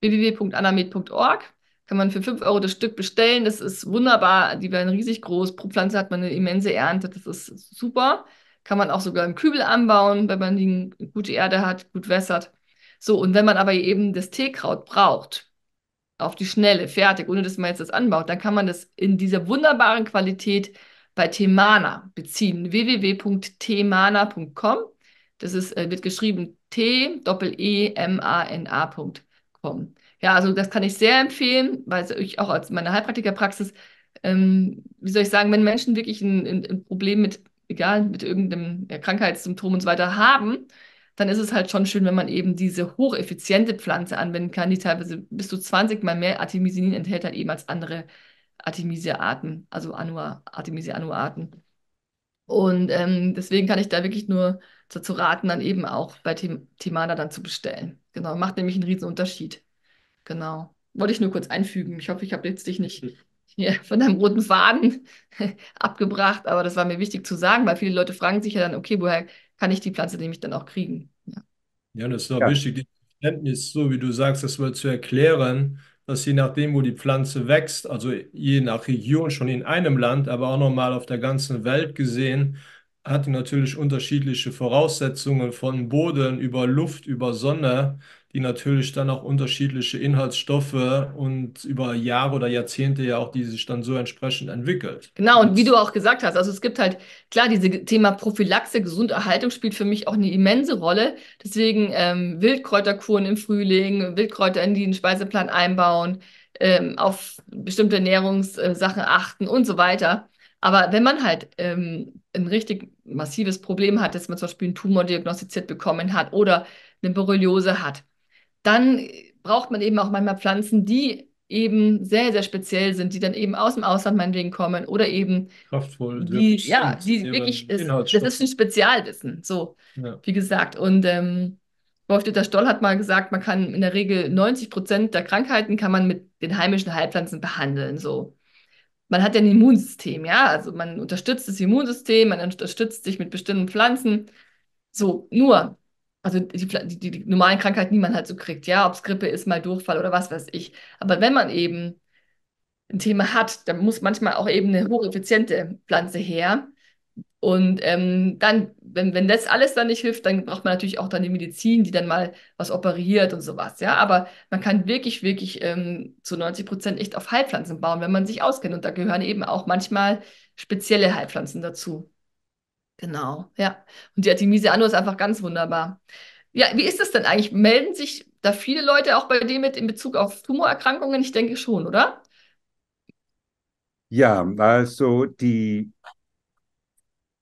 Speaker 1: www.anamed.org. Kann man für 5 Euro das Stück bestellen. Das ist wunderbar. Die werden riesig groß. Pro Pflanze hat man eine immense Ernte. Das ist super. Kann man auch sogar im Kübel anbauen, wenn man die gute Erde hat, gut wässert. So, und wenn man aber eben das Teekraut braucht, auf die Schnelle, fertig, ohne dass man jetzt das anbaut, dann kann man das in dieser wunderbaren Qualität bei Temana beziehen. www.temana.com. Das ist, äh, wird geschrieben T-E-M-A-N-A.com. Ja, also das kann ich sehr empfehlen, weil ich auch als meine Heilpraktikerpraxis, ähm, wie soll ich sagen, wenn Menschen wirklich ein, ein, ein Problem mit, egal, mit irgendeinem ja, Krankheitssymptom und so weiter haben, dann ist es halt schon schön, wenn man eben diese hocheffiziente Pflanze anwenden kann, die teilweise bis zu 20 mal mehr Artemisinin enthält halt eben als andere Artemisia-Arten, also Anua, Artemisia-Anua-Arten. Und ähm, deswegen kann ich da wirklich nur dazu raten, dann eben auch bei Tem Temana dann zu bestellen. Genau, macht nämlich einen riesen Unterschied. Genau. Wollte ich nur kurz einfügen. Ich hoffe, ich habe jetzt dich nicht ja, von deinem roten Faden abgebracht, aber das war mir wichtig zu sagen, weil viele Leute fragen sich ja dann, okay, woher kann ich die Pflanze nämlich dann auch kriegen. Ja,
Speaker 2: ja das war ja. wichtig, die Verständnis, so wie du sagst, das mal zu erklären, dass je nachdem, wo die Pflanze wächst, also je nach Region schon in einem Land, aber auch nochmal auf der ganzen Welt gesehen, hat natürlich unterschiedliche Voraussetzungen von Boden über Luft, über Sonne die natürlich dann auch unterschiedliche Inhaltsstoffe und über Jahre oder Jahrzehnte ja auch die sich dann so entsprechend entwickelt.
Speaker 1: Genau, und wie du auch gesagt hast, also es gibt halt, klar, dieses Thema Prophylaxe, Gesunderhaltung spielt für mich auch eine immense Rolle. Deswegen ähm, Wildkräuterkuren im Frühling, Wildkräuter in den Speiseplan einbauen, ähm, auf bestimmte Ernährungssachen äh, achten und so weiter. Aber wenn man halt ähm, ein richtig massives Problem hat, dass man zum Beispiel einen Tumor diagnostiziert bekommen hat oder eine Borreliose hat, dann braucht man eben auch manchmal Pflanzen, die eben sehr, sehr speziell sind, die dann eben aus dem Ausland meinetwegen kommen oder eben kraftvoll, die, ja, die wirklich, ist, das ist ein Spezialwissen, so, ja. wie gesagt. Und ähm, Wolf-Dieter Stoll hat mal gesagt, man kann in der Regel 90 Prozent der Krankheiten kann man mit den heimischen Heilpflanzen behandeln, so. Man hat ja ein Immunsystem, ja, also man unterstützt das Immunsystem, man unterstützt sich mit bestimmten Pflanzen, so, nur also die, die, die, normalen Krankheiten, die man halt so kriegt, ja, ob es Grippe ist, mal Durchfall oder was weiß ich. Aber wenn man eben ein Thema hat, dann muss manchmal auch eben eine hocheffiziente Pflanze her. Und ähm, dann, wenn, wenn das alles dann nicht hilft, dann braucht man natürlich auch dann die Medizin, die dann mal was operiert und sowas, ja. Aber man kann wirklich, wirklich ähm, zu 90 Prozent echt auf Heilpflanzen bauen, wenn man sich auskennt. Und da gehören eben auch manchmal spezielle Heilpflanzen dazu. Genau, ja. Und die Artemisia annua ist einfach ganz wunderbar. Ja, wie ist das denn eigentlich? Melden sich da viele Leute auch bei dir mit in Bezug auf Tumorerkrankungen? Ich denke schon, oder?
Speaker 3: Ja, also die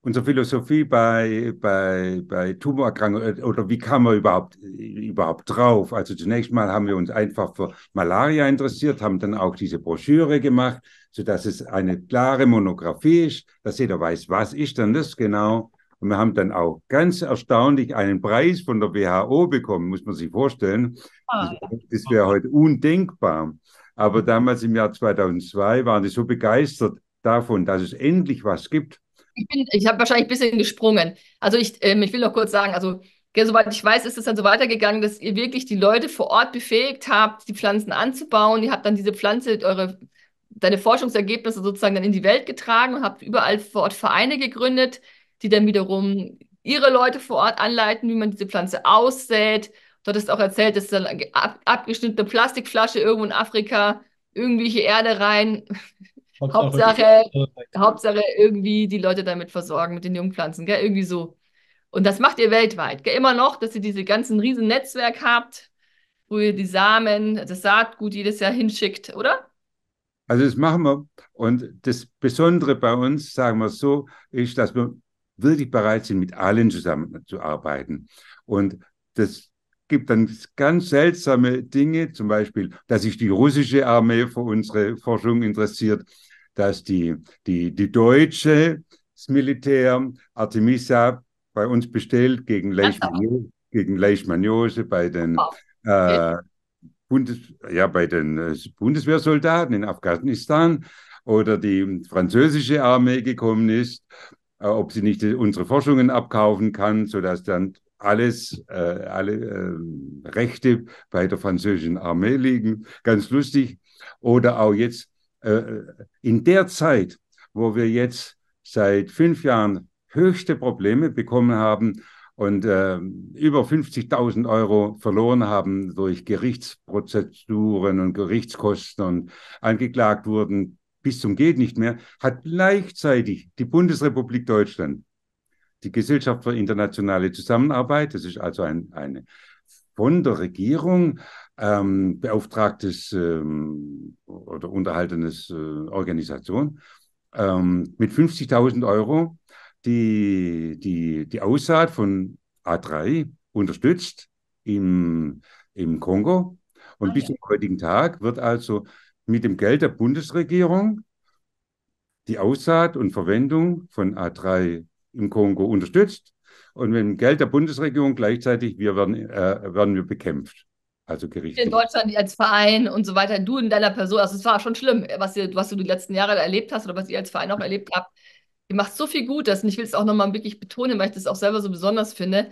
Speaker 3: unsere Philosophie bei, bei, bei Tumorerkrankungen äh, oder wie kam man überhaupt, überhaupt drauf? Also zunächst mal haben wir uns einfach für Malaria interessiert, haben dann auch diese Broschüre gemacht sodass es eine klare Monographie ist, dass jeder weiß, was ist denn das genau. Und wir haben dann auch ganz erstaunlich einen Preis von der WHO bekommen, muss man sich vorstellen. Ah, Das wäre heute undenkbar. Aber damals im Jahr 2002 waren die so begeistert davon, dass es endlich was gibt.
Speaker 1: Ich, ich habe wahrscheinlich ein bisschen gesprungen. Also ich, ähm, ich will noch kurz sagen, also ja, soweit ich weiß, ist es dann so weitergegangen, dass ihr wirklich die Leute vor Ort befähigt habt, die Pflanzen anzubauen. Ihr habt dann diese Pflanze, eure deine Forschungsergebnisse sozusagen dann in die Welt getragen und habt überall vor Ort Vereine gegründet, die dann wiederum ihre Leute vor Ort anleiten, wie man diese Pflanze aussät. Du hattest auch erzählt, dass dann ab, abgeschnittene Plastikflasche irgendwo in Afrika irgendwelche Erde rein. Hauptsache, Hauptsache irgendwie die Leute damit versorgen, mit den Jungpflanzen, gell? irgendwie so. Und das macht ihr weltweit, gell? immer noch, dass ihr diese ganzen riesen Netzwerk habt, wo ihr die Samen, das Saatgut jedes Jahr hinschickt, oder?
Speaker 3: Also das machen wir. Und das Besondere bei uns, sagen wir so, ist, dass wir wirklich bereit sind, mit allen zusammenzuarbeiten. Und das gibt dann ganz seltsame Dinge, zum Beispiel, dass sich die russische Armee für unsere Forschung interessiert, dass die, die, die deutsche Militär Artemisa bei uns bestellt gegen Leishmaniose, genau. gegen Leishmaniose bei den äh, Bundes ja, bei den äh, Bundeswehrsoldaten in Afghanistan oder die französische Armee gekommen ist, äh, ob sie nicht äh, unsere Forschungen abkaufen kann, sodass dann alles, äh, alle äh, Rechte bei der französischen Armee liegen. Ganz lustig. Oder auch jetzt äh, in der Zeit, wo wir jetzt seit fünf Jahren höchste Probleme bekommen haben, und äh, über 50.000 Euro verloren haben durch Gerichtsprozeduren und Gerichtskosten und angeklagt wurden bis zum geht nicht mehr, hat gleichzeitig die Bundesrepublik Deutschland, die Gesellschaft für internationale Zusammenarbeit, das ist also ein, eine von der Regierung ähm, beauftragtes ähm, oder unterhaltenes äh, Organisation, ähm, mit 50.000 Euro die, die, die Aussaat von A3 unterstützt im, im Kongo. Und okay. Ah, bis zum heutigen Tag wird also mit dem Geld der Bundesregierung die Aussaat und Verwendung von A3 im Kongo unterstützt. Und mit dem Geld der Bundesregierung gleichzeitig wir werden, äh, werden wir bekämpft. Also Gerichte. In
Speaker 1: Deutschland als Verein und so weiter, du in deiner Person, also es war schon schlimm, was, ihr, was du die letzten Jahre erlebt hast oder was ihr als Verein auch erlebt habt ihr macht so viel Gutes und ich will es auch nochmal wirklich betonen, weil ich das auch selber so besonders finde.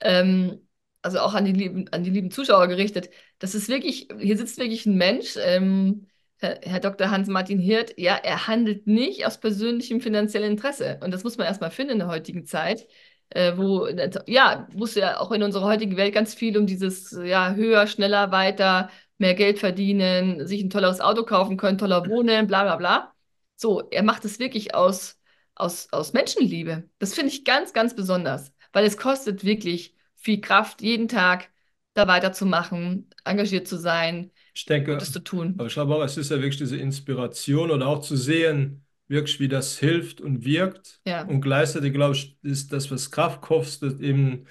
Speaker 1: Ähm, also auch an die, lieben, an die lieben Zuschauer gerichtet. Das ist wirklich, hier sitzt wirklich ein Mensch, ähm, Herr, Dr. Hans-Martin Hirt, ja, er handelt nicht aus persönlichem finanziellen Interesse. Und das muss man erstmal finden in der heutigen Zeit. Äh, wo, ja, wo es ja auch in unserer heutigen Welt ganz viel um dieses ja, höher, schneller, weiter, mehr Geld verdienen, sich ein tolleres Auto kaufen können, toller wohnen, bla bla bla. So, er macht es wirklich aus aus, aus Menschenliebe. Das finde ich ganz, ganz besonders, weil es kostet wirklich viel Kraft, jeden Tag da weiterzumachen, engagiert zu sein,
Speaker 2: ich denke, Gutes zu tun. Aber ich glaube auch, es ist ja wirklich diese Inspiration oder auch zu sehen, wirklich wie das hilft und wirkt. Ja. Und gleichzeitig, glaube ich, ist das, was Kraft kostet, eben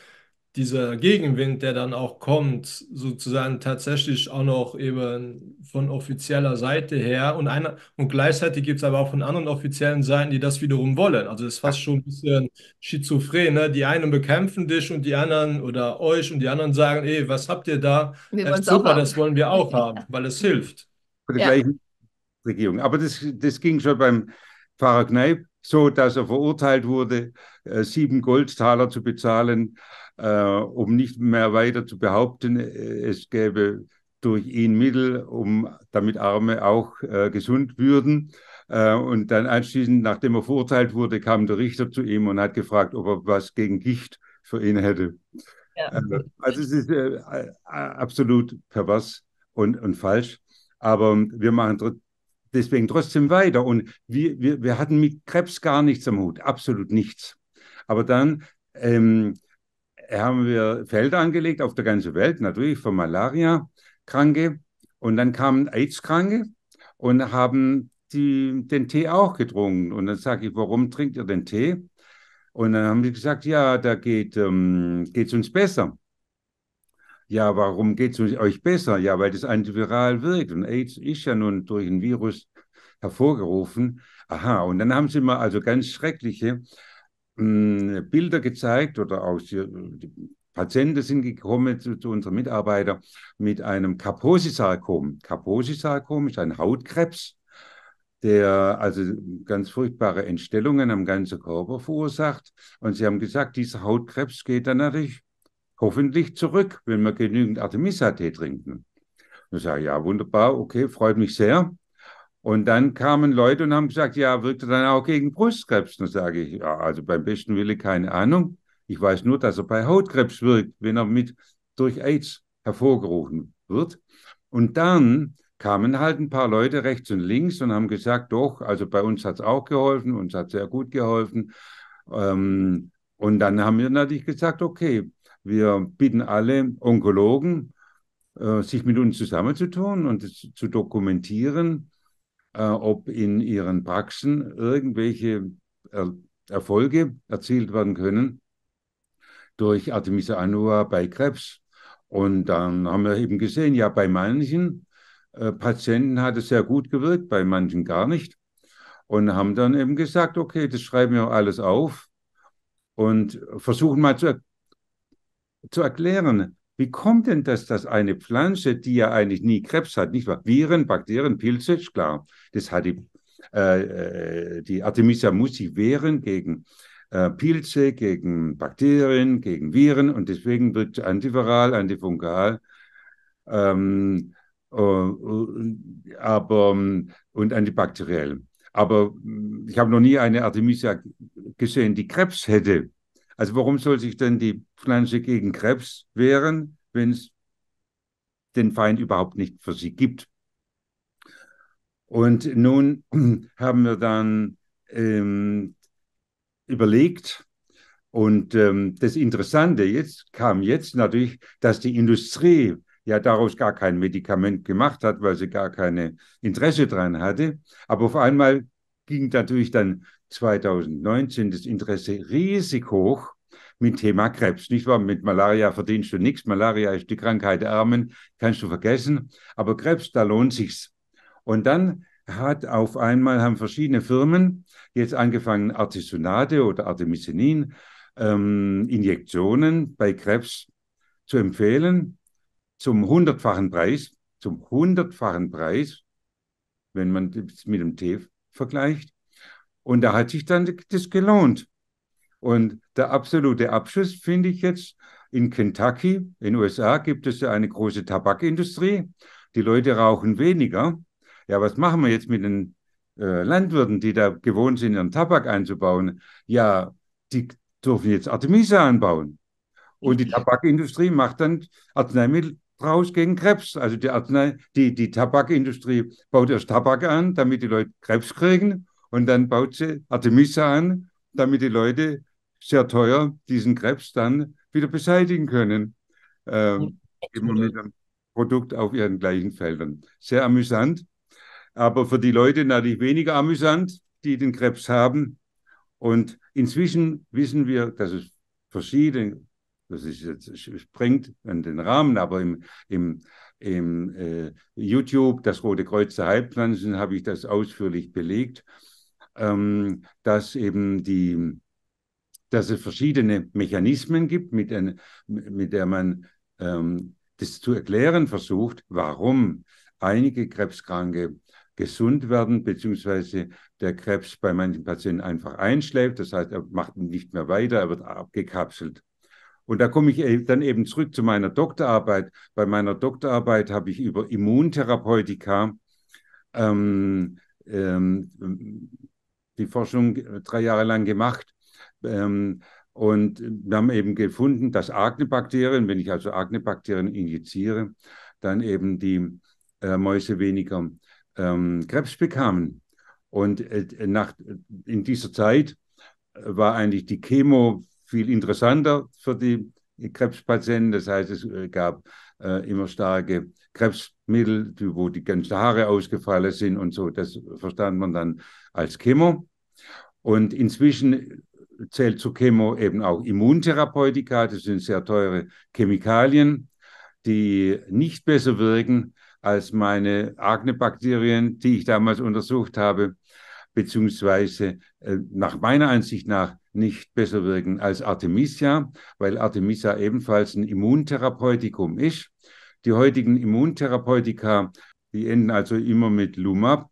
Speaker 2: dieser Gegenwind, der dann auch kommt, sozusagen tatsächlich auch noch eben von offizieller Seite her und, einer, und gleichzeitig gibt es aber auch von anderen offiziellen Seiten, die das wiederum wollen. Also es ist fast schon ein bisschen schizophren. Ne? Die einen bekämpfen dich und die anderen oder euch und die anderen sagen, ey, was habt ihr da? Wir das äh, super, das wollen wir auch haben,
Speaker 3: weil es hilft. Bei der ja. gleichen Regierung. Aber das, das ging schon beim Pfarrer Kneip so, dass er verurteilt wurde, äh, sieben Goldtaler zu bezahlen äh, um nicht mehr weiter zu behaupten, äh, es gäbe durch ihn Mittel, um damit Arme auch äh, gesund würden. Äh, und dann anschließend, nachdem er verurteilt wurde, kam der Richter zu ihm und hat gefragt, ob er was gegen Gicht für ihn hätte. Ja. Äh, also es ist äh, absolut pervers und, und falsch. Aber wir machen deswegen trotzdem weiter. Und wir, wir, wir hatten mit Krebs gar nichts am Hut, absolut nichts. Aber dann ähm, haben wir Felder angelegt auf der ganzen Welt, natürlich für Malaria-Kranke. Und dann kamen AIDS-Kranke und haben die, den Tee auch getrunken. Und dann sage ich, warum trinkt ihr den Tee? Und dann haben sie gesagt, ja, da geht es ähm, uns besser. Ja, warum geht es euch besser? Ja, weil das antiviral wirkt. Und AIDS ist ja nun durch ein Virus hervorgerufen. Aha, und dann haben sie mal also ganz schreckliche Bilder gezeigt oder auch äh, die Patienten sind gekommen zu, zu unseren Mitarbeitern mit einem Kaposi-Sarkom. Kaposi-Sarkom ist ein Hautkrebs, der also ganz furchtbare Entstellungen am ganzen Körper verursacht. Und sie haben gesagt, dieser Hautkrebs geht dann natürlich hoffentlich zurück, wenn wir genügend Artemisa-Tee trinken. ich sage, ja, wunderbar, okay, freut mich sehr. Und dann kamen Leute und haben gesagt, ja, wirkt er dann auch gegen Brustkrebs? Dann sage ich, ja, also beim besten Wille keine Ahnung. Ich weiß nur, dass er bei Hautkrebs wirkt, wenn er mit durch AIDS hervorgerufen wird. Und dann kamen halt ein paar Leute rechts und links und haben gesagt, doch, also bei uns hat es auch geholfen, uns hat es sehr gut geholfen. Ähm, und dann haben wir natürlich gesagt, okay, wir bitten alle Onkologen, äh, sich mit uns zusammenzutun und zu dokumentieren, äh, ob in ihren Praxen irgendwelche er äh, Erfolge erzielt werden können durch Artemisa annua bei Krebs. Und dann haben wir eben gesehen, ja, bei manchen äh, Patienten hat es sehr gut gewirkt, bei manchen gar nicht. Und haben dann eben gesagt, okay, das schreiben wir alles auf und versuchen mal zu, er zu erklären, wie kommt denn das, dass eine Pflanze, die ja eigentlich nie Krebs hat, nicht wahr? Viren, Bakterien, Pilze, ist klar. Das hat die, äh, äh die Artemisia musi wehren gegen äh, Pilze, gegen Bakterien, gegen Viren und deswegen wird antiviral, antifungal. Ähm, äh, äh aber, und antibakteriell. Aber hm, ich habe noch nie eine Artemisia gesehen, die Krebs hätte. Also warum soll sich denn die Pflanze gegen Krebs wehren, wenn es den Feind überhaupt nicht für sie gibt? Und nun haben wir dann ähm, überlegt, und ähm, das Interessante jetzt kam jetzt natürlich, dass die Industrie ja daraus gar kein Medikament gemacht hat, weil sie gar keine Interesse dran hatte. Aber auf einmal ging natürlich dann 2019 das Interesse riesig hoch mit Thema Krebs. Nicht wahr? Mit Malaria verdienst du nichts. Malaria ist die Krankheit der Armen, kannst du vergessen. Aber Krebs, da lohnt sich's. Und dann hat auf einmal haben verschiedene Firmen jetzt angefangen, Artisonate oder Artemisinin ähm, Injektionen bei Krebs zu empfehlen zum hundertfachen Preis, zum hundertfachen Preis, wenn man mit dem T vergleicht. Und da hat sich dann das gelohnt. Und der absolute Abschluss finde ich jetzt, in Kentucky, in den USA, gibt es ja eine große Tabakindustrie. Die Leute rauchen weniger. Ja, was machen wir jetzt mit den äh, Landwirten, die da gewohnt sind, ihren Tabak einzubauen? Ja, die dürfen jetzt Artemisa anbauen. Und die Tabakindustrie macht dann Arzneimittel draus gegen Krebs. Also die Arznei, die, die Tabakindustrie baut erst Tabak an, damit die Leute Krebs kriegen. Und dann baut sie Artemisa an, damit die Leute sehr teuer diesen Krebs dann wieder beseitigen können. Ähm, immer mit einem Produkt auf ihren gleichen Feldern. Sehr amüsant. Aber für die Leute natürlich weniger amüsant, die den Krebs haben. Und inzwischen wissen wir, dass es verschiedene das ist jetzt, sprengt den Rahmen, aber im, im, im äh, YouTube, das Rote Kreuz der Heilpflanzen, habe ich das ausführlich belegt, ähm, dass eben die, dass es verschiedene Mechanismen gibt, mit, ein, mit der man ähm, das zu erklären versucht, warum einige Krebskranke gesund werden, beziehungsweise der Krebs bei manchen Patienten einfach einschläft. Das heißt, er macht nicht mehr weiter, er wird abgekapselt. Und da komme ich e-, dann eben zurück zu meiner Doktorarbeit. Bei meiner Doktorarbeit habe ich über Immuntherapeutika ähm, ähm, die Forschung äh, drei Jahre lang gemacht. Ähm, und wir haben eben gefunden, dass Agnebakterien, wenn ich also Agnebakterien injiziere, dann eben die äh, Mäuse weniger ähm, Krebs bekamen. Und äh, nach, in dieser Zeit äh, war eigentlich die Chemo viel interessanter für die Krebspatienten. Das heißt, es äh, gab äh, immer starke Krebsmittel, wo die ganzen Haare ausgefallen sind und so. Das verstand man dann als Chemo. Und inzwischen zählt zur Chemo eben auch Immuntherapeutika. Das sind sehr teure Chemikalien, die nicht besser wirken als meine Aknebakterien, die ich damals untersucht habe, beziehungsweise äh, nach meiner Ansicht nach nicht besser wirken als Artemisia, weil Artemisia ebenfalls ein Immuntherapeutikum ist. Die heutigen Immuntherapeutika, die enden also immer mit Lumab.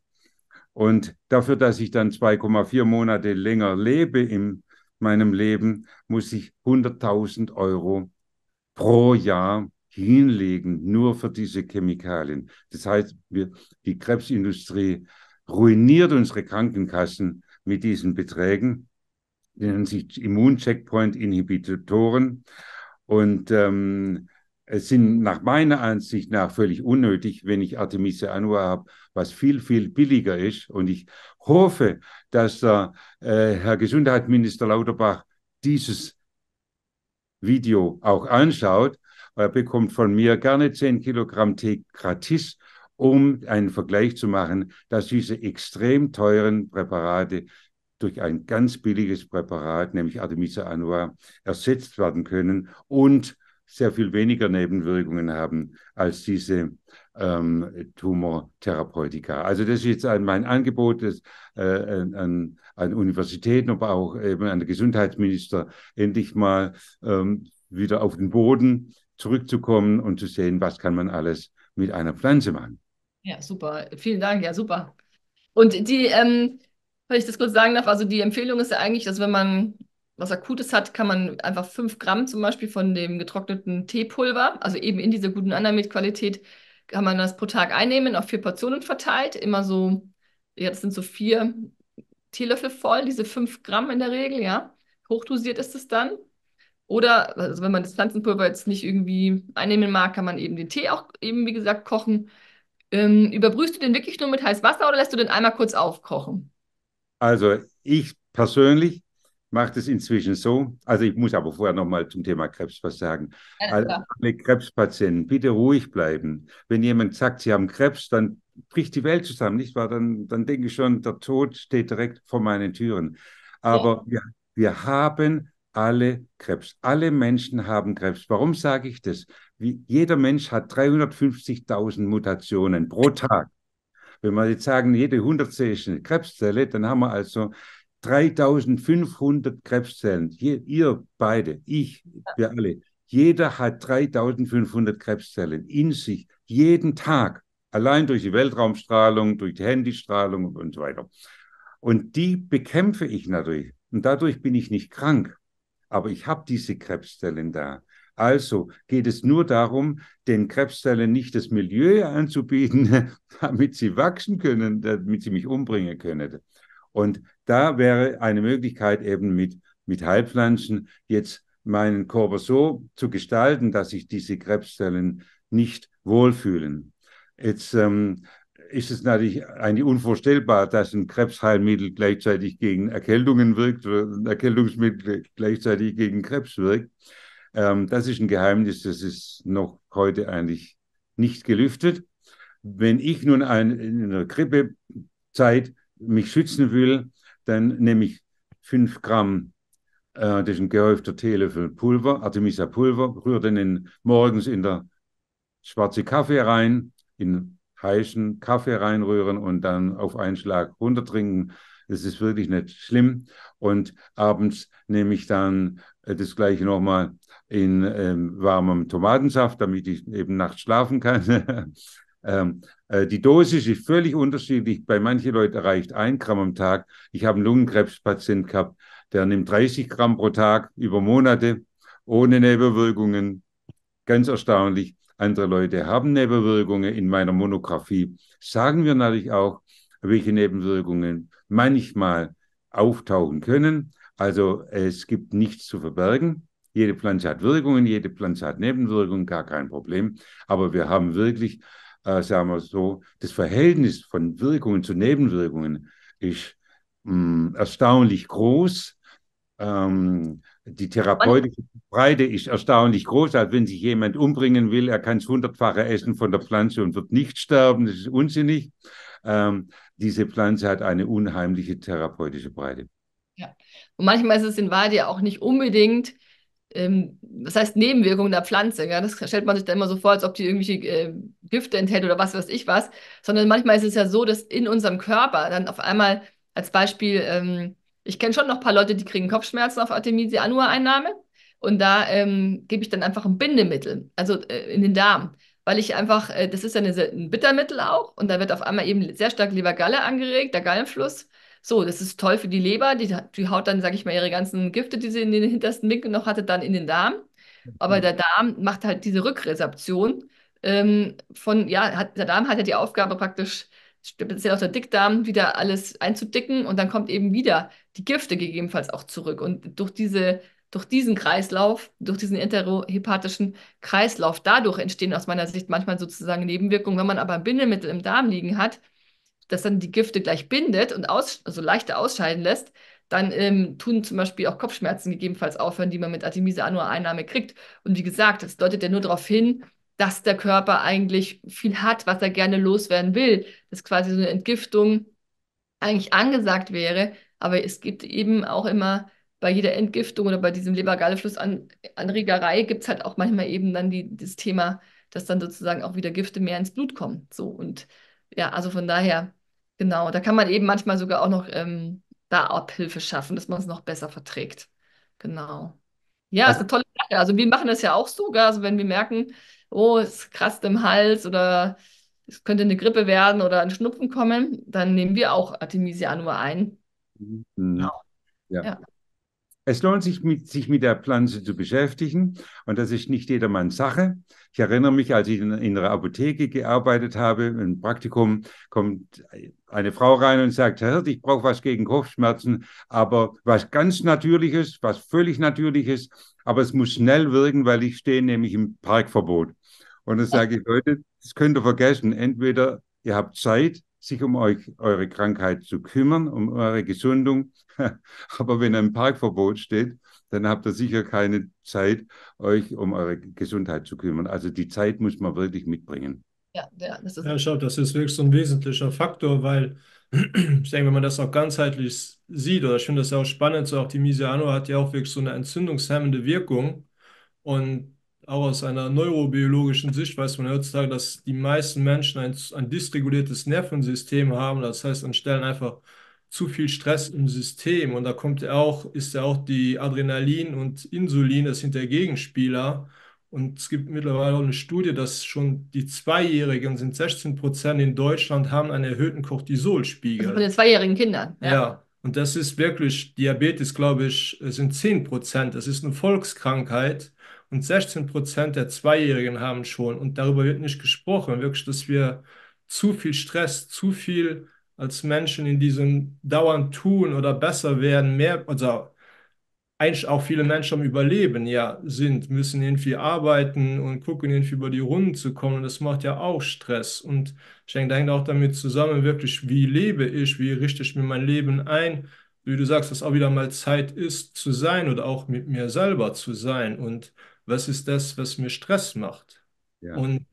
Speaker 3: Und dafür, dass ich dann 2,4 Monate länger lebe in meinem Leben, muss ich 100.000 Euro pro Jahr hinlegen, nur für diese Chemikalien. Das heißt, wir, die Krebsindustrie ruiniert unsere Krankenkassen mit diesen Beträgen die nennen sich Immuncheckpoint-Inhibitoren. Und ähm, es sind nach meiner Ansicht nach völlig unnötig, wenn ich Artemisia annua habe, was viel, viel billiger ist. Und ich hoffe, dass der äh, Herr Gesundheitsminister Lauterbach dieses Video auch anschaut. Er bekommt von mir gerne 10 Kilogramm Tee gratis, um einen Vergleich zu machen, dass diese extrem teuren Präparate durch ein ganz billiges Präparat, nämlich Artemisa annua, ersetzt werden können und sehr viel weniger Nebenwirkungen haben als diese ähm, Tumortherapeutika. Also das ist jetzt ein, mein Angebot das, äh, an, an Universitäten, aber auch eben an den Gesundheitsminister, endlich mal ähm, wieder auf den Boden zurückzukommen und zu sehen, was kann man alles mit einer Pflanze machen.
Speaker 1: Ja, super. Vielen Dank. Ja, super. Und die, ähm, wenn ich das kurz sagen darf, also die Empfehlung ist ja eigentlich, dass wenn man was Akutes hat, kann man einfach 5 Gramm zum Beispiel von dem getrockneten Teepulver, also eben in dieser guten anamid qualität kann man das pro Tag einnehmen, auf vier Portionen verteilt. Immer so, ja, das sind so vier Teelöffel voll, diese 5 Gramm in der Regel, ja. Hochdosiert ist es dann. Oder, also wenn man das Pflanzenpulver jetzt nicht irgendwie einnehmen mag, kann man eben den Tee auch eben, wie gesagt, kochen. Ähm, überbrühst du den wirklich nur mit heißem Wasser oder lässt du den einmal kurz aufkochen?
Speaker 3: Also ich persönlich mache das inzwischen so. Also ich muss aber vorher nochmal zum Thema Krebs was sagen. Also alle Krebspatienten, bitte ruhig bleiben. Wenn jemand sagt, sie haben Krebs, dann bricht die Welt zusammen, nicht wahr? Dann, dann denke ich schon, der Tod steht direkt vor meinen Türen. Aber ja. wir, wir haben alle Krebs. Alle Menschen haben Krebs. Warum sage ich das? Wie, jeder Mensch hat 350.000 Mutationen pro Tag. Wenn wir jetzt sagen, jede 100 hundertste ist eine Krebszelle, dann haben wir also 3500 Krebszellen. Hier, ihr beide, ich, wir alle. Jeder hat 3500 Krebszellen in sich, jeden Tag, allein durch die Weltraumstrahlung, durch die Handystrahlung und so weiter. Und die bekämpfe ich natürlich. Und dadurch bin ich nicht krank. Aber ich habe diese Krebszellen da. Also geht es nur darum, den Krebszellen nicht das Milieu anzubieten, damit sie wachsen können, damit sie mich umbringen können. Und da wäre eine Möglichkeit eben mit, mit Heilpflanzen jetzt meinen Körper so zu gestalten, dass sich diese Krebszellen nicht wohlfühlen. Jetzt ähm, ist es natürlich eigentlich unvorstellbar, dass ein Krebsheilmittel gleichzeitig gegen Erkältungen wirkt, ein äh, Erkältungsmittel gleichzeitig gegen Krebs wirkt. Ähm, das ist ein Geheimnis, das ist noch heute eigentlich nicht gelüftet. Wenn ich nun ein, in einer Grippezeit mich schützen will, dann nehme ich 5 Gramm, äh, das ist ein gehäufter Teelöffel Pulver, Artemisia Pulver, rühre den in, morgens in der schwarze Kaffee rein, in heißen Kaffee reinrühren und dann auf einen Schlag runtertrinken. Das ist wirklich nicht schlimm. Und abends nehme ich dann äh, das gleiche nochmal in äh, warmem Tomatensaft, damit ich eben nachts schlafen kann. ähm, äh, die Dosis ist völlig unterschiedlich. Bei manchen Leuten reicht ein Gramm am Tag. Ich habe einen Lungenkrebspatient gehabt, der nimmt 30 Gramm pro Tag über Monate ohne Nebenwirkungen. Ganz erstaunlich. Andere Leute haben Nebenwirkungen. In meiner Monographie sagen wir natürlich auch, welche Nebenwirkungen manchmal auftauchen können. Also es gibt nichts zu verbergen. Jede Pflanze hat Wirkungen, jede Pflanze hat Nebenwirkungen, gar kein Problem. Aber wir haben wirklich, äh, sagen wir so, das Verhältnis von Wirkungen zu Nebenwirkungen ist mh, mm, erstaunlich groß. Ähm, die therapeutische Breite ist erstaunlich groß. Also wenn sich jemand umbringen will, er kann es hundertfache essen von der Pflanze und wird nicht sterben. Das ist unsinnig. Ähm, diese Pflanze hat eine unheimliche therapeutische Breite.
Speaker 1: Ja. Und manchmal ist es in Wahrheit ja auch nicht unbedingt ähm, das heißt Nebenwirkungen der Pflanze. Ja? Das stellt man sich dann immer so vor, als ob die irgendwelche äh, Gifte enthält oder was weiß ich was. Sondern manchmal ist es ja so, dass in unserem Körper dann auf einmal als Beispiel, ähm, ich kenne schon noch ein paar Leute, die kriegen Kopfschmerzen auf Artemisia annua-Einnahme. Und da ähm, gebe ich dann einfach ein Bindemittel, also äh, in den Darm. Weil ich einfach, äh, das ist ja eine, ein Bittermittel auch, und da wird auf einmal eben sehr stark Lebergalle angeregt, der Gallenfluss. So, das ist toll für die Leber, die, die haut dann, sage ich mal, ihre ganzen Gifte, die sie in den hintersten Winkel noch hatte, dann in den Darm. Aber mhm. der Darm macht halt diese Rückresorption ähm, von, ja, hat, der Darm hat ja die Aufgabe praktisch, speziell auch der Dickdarm, wieder alles einzudicken und dann kommt eben wieder die Gifte gegebenenfalls auch zurück. Und durch diese durch diesen Kreislauf, durch diesen enterohepatischen Kreislauf, dadurch entstehen aus meiner Sicht manchmal sozusagen Nebenwirkungen. Wenn man aber ein Bindemittel im Darm liegen hat, das dann die Gifte gleich bindet und aus, also leichter ausscheiden lässt, dann ähm, tun zum Beispiel auch Kopfschmerzen gegebenenfalls aufhören, die man mit Artemisa annua Einnahme kriegt. Und wie gesagt, das deutet ja nur darauf hin, dass der Körper eigentlich viel hat, was er gerne loswerden will, dass quasi so eine Entgiftung eigentlich angesagt wäre. Aber es gibt eben auch immer bei jeder Entgiftung oder bei diesem leber anregerei gibt es halt auch manchmal eben dann die, das Thema, dass dann sozusagen auch wieder Gifte mehr ins Blut kommen. So und ja, also von daher Genau, da kann man eben manchmal sogar auch noch ähm, da Abhilfe schaffen, dass man es noch besser verträgt. Genau. Ja, ist also eine tolle Sache. Also wir machen das ja auch sogar, also wenn wir merken, oh, es kratzt im Hals oder es könnte eine Grippe werden oder ein Schnupfen kommen, dann nehmen wir auch Artemisia annua ein.
Speaker 3: Mhm. Genau. ja. Ja. Es lohnt sich, mit, sich mit der Pflanze zu beschäftigen und das ist nicht jedermanns Sache. Ich erinnere mich, als ich in, in einer Apotheke gearbeitet habe, im Praktikum, kommt eine Frau rein und sagt, Herr Hirt, ich brauche was gegen Kopfschmerzen, aber was ganz Natürliches, was völlig Natürliches, aber es muss schnell wirken, weil ich stehe nämlich im Parkverbot. Und dann sage ich, Leute, das könnt ihr vergessen. Entweder ihr habt Zeit sich um euch, eure Krankheit zu kümmern, um eure Gesundung. Aber wenn ein Parkverbot steht, dann habt ihr sicher keine Zeit, euch um eure Gesundheit zu kümmern. Also die Zeit muss man wirklich mitbringen.
Speaker 1: Ja,
Speaker 2: ja, das ist ja schau, das ist wirklich so ein wesentlicher Faktor, weil ich denke, wenn man das auch ganzheitlich sieht, oder ich finde das ja auch spannend, so auch die Misiano hat ja auch wirklich so eine entzündungshemmende Wirkung. Und auch aus einer neurobiologischen Sicht weiß man heutzutage, dass die meisten Menschen ein, ein dysreguliertes Nervensystem haben. Das heißt, an Stellen einfach zu viel Stress im System. Und da kommt ja auch, ist ja auch die Adrenalin und Insulin, das sind der Gegenspieler. Und es gibt mittlerweile auch eine Studie, dass schon die Zweijährigen sind 16 Prozent in Deutschland haben einen erhöhten Cortisolspiegel.
Speaker 1: Also von den zweijährigen Kindern. Ja. ja.
Speaker 2: Und das ist wirklich, Diabetes, glaube ich, sind 10 Prozent. Das ist eine Volkskrankheit. Und 16 Prozent der Zweijährigen haben schon. Und darüber wird nicht gesprochen. Wirklich, dass wir zu viel Stress, zu viel als Menschen in diesem dauernd tun oder besser werden, mehr, also eigentlich auch viele Menschen am Überleben ja sind, müssen irgendwie arbeiten und gucken, irgendwie über die Runden zu kommen. das macht ja auch Stress. Und ich denke, da hängt auch damit zusammen, wirklich, wie lebe ich, wie richte ich mir mein Leben ein, wie du sagst, dass auch wieder mal Zeit ist, zu sein oder auch mit mir selber zu sein. Und was ist das, was mir Stress macht ja. und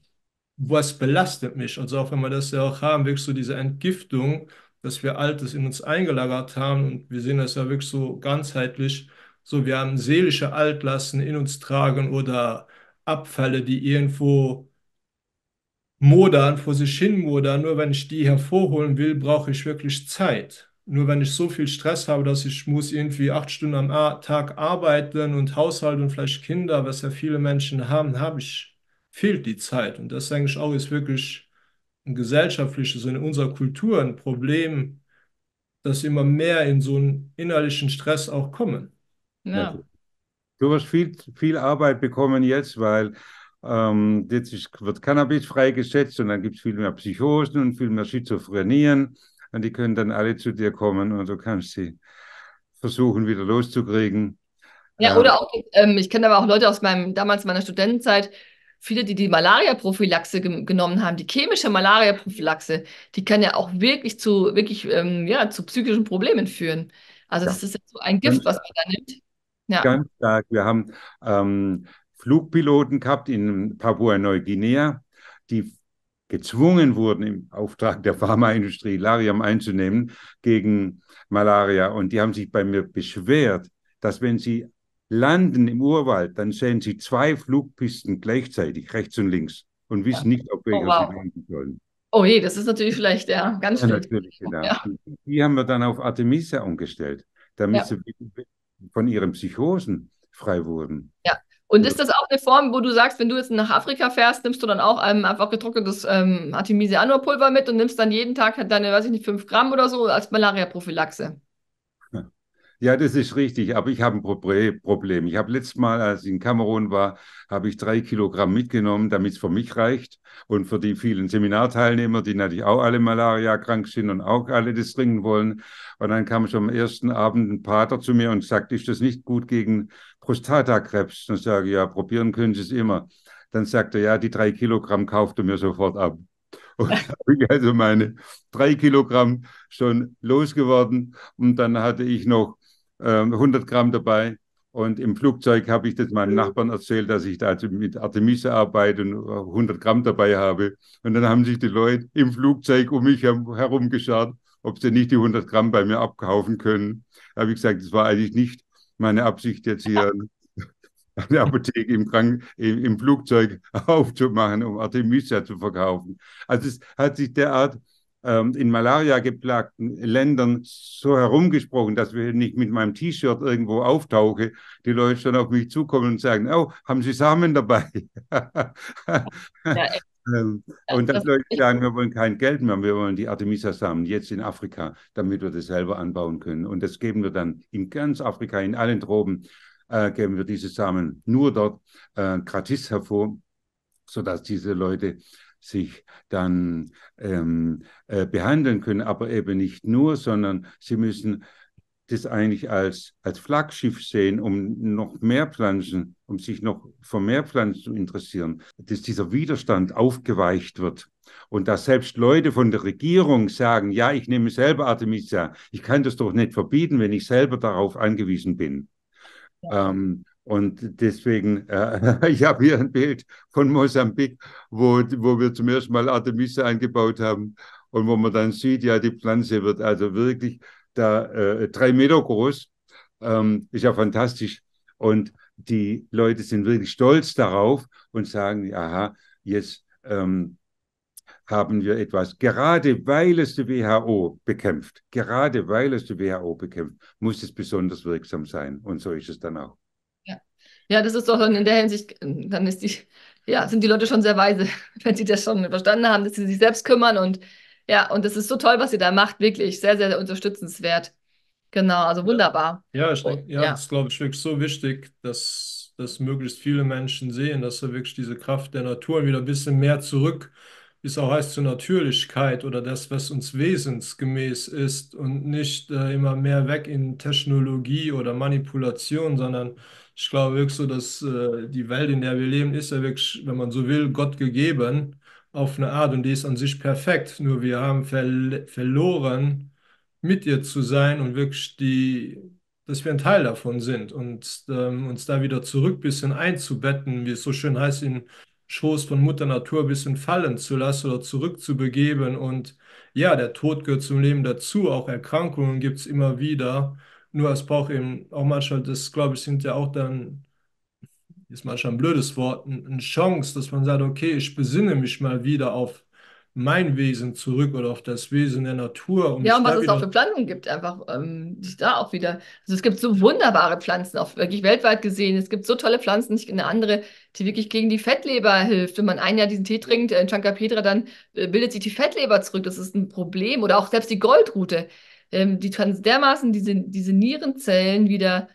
Speaker 2: was belastet mich. Also auch wenn wir das ja auch haben, wirklich so diese Entgiftung, dass wir Altes in uns eingelagert haben und wir sehen das ja wirklich so ganzheitlich, so wir haben seelische Altlasten in uns tragen oder Abfälle, die irgendwo modern, vor sich hin modern, nur wenn ich die hervorholen will, brauche ich wirklich Zeit. Nur wenn ich so viel Stress habe, dass ich muss irgendwie acht Stunden am Tag arbeiten und Haushalt und vielleicht Kinder, was ja viele Menschen haben, habe ich, fehlt die Zeit. Und das denke ich auch ist wirklich ein gesellschaftliches, in unserer Kultur ein Problem, dass immer mehr in so einen innerlichen Stress auch kommen.
Speaker 1: Ja.
Speaker 3: Du hast viel, viel Arbeit bekommen jetzt, weil ähm, jetzt ist, wird Cannabis freigesetzt und dann gibt es viel mehr Psychosen und viel mehr Schizophrenien und die können dann alle zu dir kommen und du kannst sie versuchen, wieder loszukriegen. Ja, ähm, oder
Speaker 1: auch, ähm, ich kenne aber auch Leute aus meinem, damals meiner Studentenzeit, viele, die die Malaria-Prophylaxe ge genommen haben, die chemische Malaria-Prophylaxe, die kann ja auch wirklich zu, wirklich, ähm, ja, zu psychischen Problemen führen. Also ja. das ist so ein Gift, was man da nimmt. Ja. Ganz
Speaker 3: stark. Wir haben ähm, Flugpiloten gehabt in Papua-Neuguinea, die gezwungen wurden, im Auftrag der Pharmaindustrie Larium einzunehmen gegen Malaria. Und die haben sich bei mir beschwert, dass wenn sie landen im Urwald, dann sehen sie zwei Flugpisten gleichzeitig, rechts und links, und wissen ja. nicht, auf oh, welcher oh, wow. sie landen sollen.
Speaker 1: Oh je, das ist natürlich vielleicht ja, ganz schlecht.
Speaker 3: Ja, natürlich, genau. Ja. Die haben wir dann auf Artemisia umgestellt, damit sie von ihren Psychosen frei wurden.
Speaker 1: Ja, und ist das auch eine Form, wo du sagst, wenn du jetzt nach Afrika fährst, nimmst du dann auch ähm, einfach getrocknetes ähm, Artemisia annua Pulver mit und nimmst dann jeden Tag halt deine, weiß ich nicht, 5 Gramm oder so als Malaria-Prophylaxe?
Speaker 3: Ja, das ist richtig, aber ich habe ein Problem. Ich habe letztes Mal, als ich in Kamerun war, habe ich drei Kilogramm mitgenommen, damit es für mich reicht und für die vielen Seminarteilnehmer, die natürlich auch alle Malaria krank sind und auch alle das trinken wollen. Und dann kam schon am ersten Abend ein Pater zu mir und sagte, ist das nicht gut gegen Prostatakrebs. Und ich sage, ja, probieren können Sie es immer. Dann sagt er, ja, die drei Kilogramm kauft er mir sofort ab. Und habe ich also meine drei Kilogramm schon losgeworden. Und dann hatte ich noch äh, 100 Gramm dabei. Und im Flugzeug habe ich das meinen Nachbarn erzählt, dass ich da also mit Artemisa arbeite und 100 Gramm dabei habe. Und dann haben sich die Leute im Flugzeug um mich herum geschart, ob sie nicht die 100 Gramm bei mir abkaufen können. Da habe ich gesagt, das war eigentlich nicht meine Absicht jetzt hier eine Apotheke im, Krank im, im Flugzeug aufzumachen, um Artemisia zu verkaufen. Also es hat sich derart ähm, in Malaria geplagten Ländern so herumgesprochen, dass wenn ich mit meinem T-Shirt irgendwo auftauche, die Leute schon auf mich zukommen und sagen, oh, haben Sie Samen dabei? ja, ähm, und dann Leute sagen, wir wollen kein Geld mehr, wir wollen die Artemisa-Samen jetzt in Afrika, damit wir das selber anbauen können. Und das geben wir dann in ganz Afrika, in allen Tropen, äh, geben wir diese Samen nur dort äh, gratis hervor, sodass diese Leute sich dann ähm, äh, behandeln können, aber eben nicht nur, sondern sie müssen das eigentlich als, als Flaggschiff sehen, um noch mehr Pflanzen, um sich noch für mehr Pflanzen zu interessieren, dass dieser Widerstand aufgeweicht wird. Und dass selbst Leute von der Regierung sagen, ja, ich nehme selber Artemisia, ich kann das doch nicht verbieten, wenn ich selber darauf angewiesen bin. Ja. Ähm, und deswegen, äh, ich habe hier ein Bild von Mosambik, wo, wo wir zum ersten Mal Artemisia angebaut haben und wo man dann sieht, ja, die Pflanze wird also wirklich da äh, drei Meter groß. Ähm, ist ja fantastisch. Und die Leute sind wirklich stolz darauf und sagen, aha, jetzt ähm, haben wir etwas. Gerade weil es die WHO bekämpft, gerade weil es die WHO bekämpft, muss es besonders wirksam sein. Und so ist es dann auch.
Speaker 1: Ja, ja das ist doch in der Hinsicht, dann ist die, ja, sind die Leute schon sehr weise, wenn sie das schon verstanden haben, dass sie sich selbst kümmern und ja, und es ist so toll, was ihr da macht, wirklich sehr, sehr unterstützenswert. Genau, also wunderbar.
Speaker 2: Ja, ich, und, ja, ja. das glaube ich wirklich so wichtig, dass, dass möglichst viele Menschen sehen, dass da wirklich diese Kraft der Natur wieder ein bisschen mehr zurück wie es auch heißt zur Natürlichkeit oder das, was uns wesensgemäß ist und nicht äh, immer mehr weg in Technologie oder Manipulation, sondern ich glaube wirklich so, dass äh, die Welt, in der wir leben, ist ja wirklich, wenn man so will, Gott gegeben auf eine Art und die ist an sich perfekt. Nur wir haben ver verloren, mit ihr zu sein und wirklich die, dass wir ein Teil davon sind und ähm, uns da wieder zurück ein bisschen einzubetten, wie es so schön heißt, in Schoß von Mutter Natur ein bisschen fallen zu lassen oder zurückzubegeben. Und ja, der Tod gehört zum Leben dazu, auch Erkrankungen gibt es immer wieder. Nur es braucht eben auch manchmal, das glaube ich, sind ja auch dann ist manchmal ein blödes Wort, eine Chance, dass man sagt, okay, ich besinne mich mal wieder auf mein Wesen zurück oder auf das Wesen der Natur. Und ja, und was es auch für
Speaker 1: Pflanzen gibt, einfach ähm, da auch wieder. Also es gibt so wunderbare Pflanzen, auch wirklich weltweit gesehen. Es gibt so tolle Pflanzen, nicht eine andere, die wirklich gegen die Fettleber hilft. Wenn man ein Jahr diesen Tee trinkt, äh, in Chanka Pedra, dann äh, bildet sich die Fettleber zurück. Das ist ein Problem. Oder auch selbst die Goldrute. Ähm, die dermaßen diese, diese Nierenzellen wieder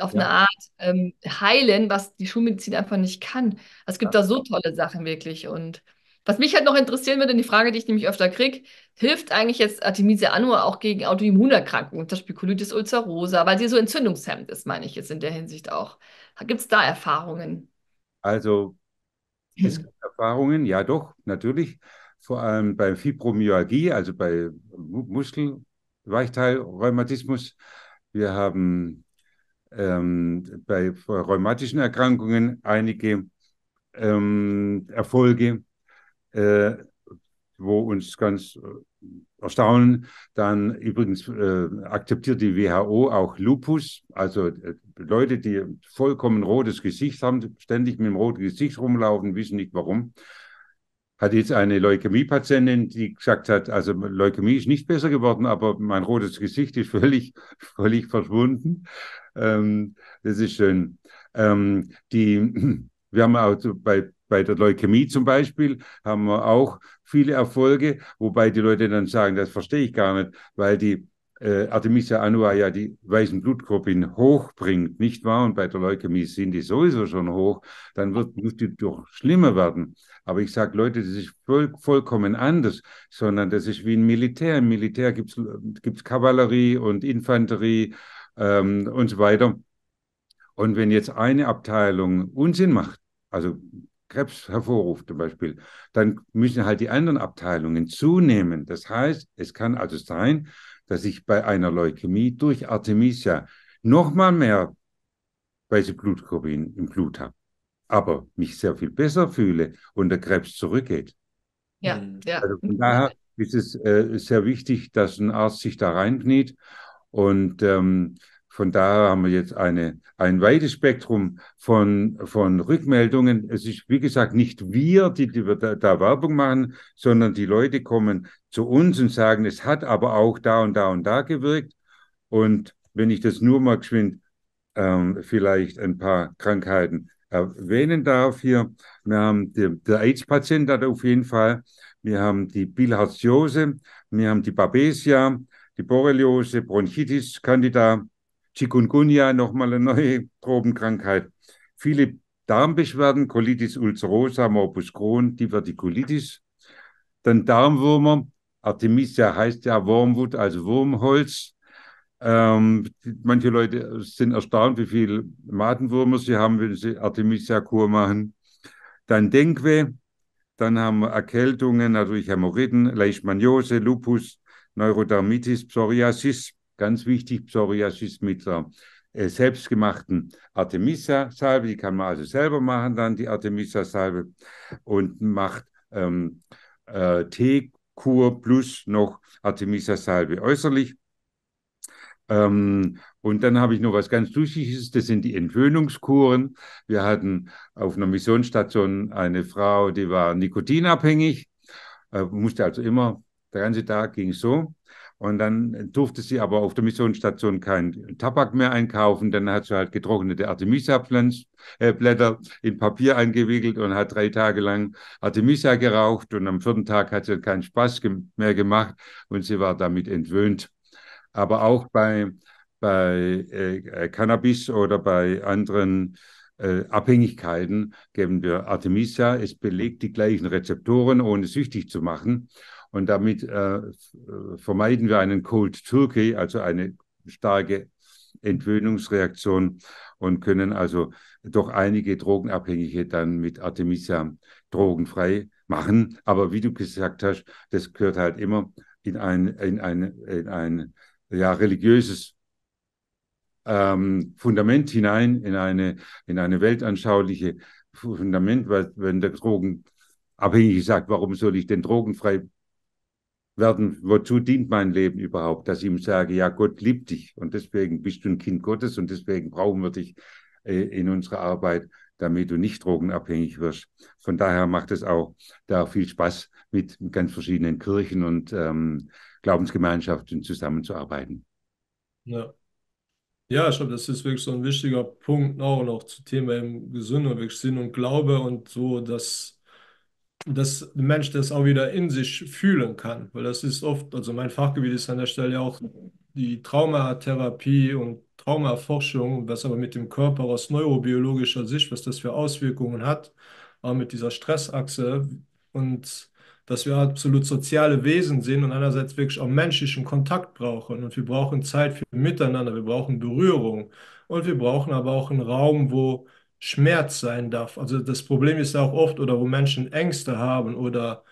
Speaker 1: auf ja. eine Art ähm, heilen, was die Schulmedizin einfach nicht kann. Es gibt ja. da so tolle Sachen wirklich. Und was mich halt noch interessieren würde, die Frage, die ich nämlich öfter kriege, hilft eigentlich jetzt Artemisia annua auch gegen Autoimmunerkrankungen, zum Beispiel Colitis ulcerosa, weil sie so entzündungshemmend ist, meine ich jetzt in der Hinsicht auch. Gibt es da Erfahrungen?
Speaker 3: Also, es hm. gibt Erfahrungen, ja doch, natürlich. Vor allem bei Fibromyalgie, also bei Muskelweichteilrheumatismus. Wir haben ähm, bei rheumatischen Erkrankungen einige ähm, Erfolge, äh, wo uns ganz äh, erstaunen. Dann übrigens äh, akzeptiert die WHO auch Lupus, also äh, Leute, die vollkommen rotes Gesicht haben, ständig mit dem roten Gesicht rumlaufen, wissen nicht warum. Hat jetzt eine Leukämie-Patientin, die gesagt hat, also Leukämie ist nicht besser geworden, aber mein rotes Gesicht ist völlig, völlig verschwunden. Ähm, das ist schön. Ähm, die, wir haben auch bei, bei der Leukämie zum Beispiel, haben wir auch viele Erfolge, wobei die Leute dann sagen, das verstehe ich gar nicht, weil die äh, Artemisia annua ja die weißen Blutgruppen hochbringt, nicht wahr? Und bei der Leukämie sind die sowieso schon hoch, dann wird, muss die doch schlimmer werden. Aber ich sage, Leute, das ist voll, vollkommen anders, sondern das ist wie ein Militär. Im Militär gibt es Kavallerie und Infanterie ähm, und so weiter. Und wenn jetzt eine Abteilung Unsinn macht, also Krebs hervorruft zum Beispiel, dann müssen halt die anderen Abteilungen zunehmen. Das heißt, es kann also sein, dass ich bei einer Leukämie durch Artemisia nochmal mehr weiße Blutkorbin im Blut habe, aber mich sehr viel besser fühle und der Krebs zurückgeht.
Speaker 1: Ja, mhm. ja. Also
Speaker 3: von daher ist es äh, sehr wichtig, dass ein Arzt sich da reinkniet und ähm, von daher haben wir jetzt eine, ein weites Spektrum von, von Rückmeldungen. Es ist, wie gesagt, nicht wir, die, die da, da, Werbung machen, sondern die Leute kommen zu uns und sagen, es hat aber auch da und da und da gewirkt. Und wenn ich das nur mal geschwind ähm, vielleicht ein paar Krankheiten erwähnen darf hier. Wir haben die, der AIDS-Patient auf jeden Fall. Wir haben die Bilharziose. Wir haben die Babesia die Borreliose, Bronchitis candida, Chikungunya, nochmal eine neue Tropenkrankheit. Viele Darmbeschwerden, Colitis ulcerosa, Morbus Crohn, Divertikulitis. Dann Darmwürmer, Artemisia heißt ja Wormwood, also Wurmholz. Ähm, manche Leute sind erstaunt, wie viele Madenwürmer sie haben, wenn sie Artemisia-Kur machen. Dann Dengue, dann haben wir Erkältungen, natürlich Hämorrhoiden, Leishmaniose, Lupus, Neurodermitis, Psoriasis, ganz wichtig, Psoriasis mit der äh, selbstgemachten Artemisia-Salbe, die kann man also selber machen dann, die Artemisia-Salbe, und macht ähm, äh, Teekur plus noch Artemisia-Salbe äußerlich. Ähm, und dann habe ich noch was ganz Lustiges, das sind die Entwöhnungskuren. Wir hatten auf einer Missionsstation eine Frau, die war nikotinabhängig, äh, musste also immer der ganze Tag ging so. Und dann durfte sie aber auf der Missionsstation keinen Tabak mehr einkaufen. Dann hat sie halt getrocknete Artemisia-Blätter äh, in Papier eingewickelt und hat drei Tage lang Artemisia geraucht. Und am vierten Tag hat sie halt keinen Spaß mehr gemacht und sie war damit entwöhnt. Aber auch bei, bei äh, Cannabis oder bei anderen äh, Abhängigkeiten geben wir Artemisia. Es belegt die gleichen Rezeptoren, ohne süchtig zu machen. Und damit äh, vermeiden wir einen Cold Turkey, also eine starke Entwöhnungsreaktion und können also doch einige Drogenabhängige dann mit Artemisia drogenfrei machen. Aber wie du gesagt hast, das gehört halt immer in ein, in ein, in ein ja, religiöses ähm, Fundament hinein, in eine, in eine weltanschauliche Fundament, weil wenn der Drogenabhängige sagt, warum soll ich denn drogenfrei werden, wozu dient mein Leben überhaupt? Dass ich ihm sage, ja, Gott liebt dich und deswegen bist du ein Kind Gottes und deswegen brauchen wir dich äh, in unserer Arbeit, damit du nicht drogenabhängig wirst. Von daher macht es auch da viel Spaß, mit ganz verschiedenen Kirchen und ähm, Glaubensgemeinschaften zusammenzuarbeiten.
Speaker 2: Ja. Ja, ich glaube, das ist wirklich so ein wichtiger Punkt auch noch zu Thema eben wirklich Sinn und Glaube und so, dass dass der Mensch das auch wieder in sich fühlen kann. Weil das ist oft, also mein Fachgebiet ist an der Stelle auch die Traumatherapie und Traumaforschung, was aber mit dem Körper aus neurobiologischer Sicht, was das für Auswirkungen hat, auch mit dieser Stressachse und dass wir absolut soziale Wesen sind und einerseits wirklich auch menschlichen Kontakt brauchen und wir brauchen Zeit für Miteinander, wir brauchen Berührung und wir brauchen aber auch einen Raum, wo Schmerz sein darf. Also das Problem ist auch oft, oder wo Menschen Ängste haben oder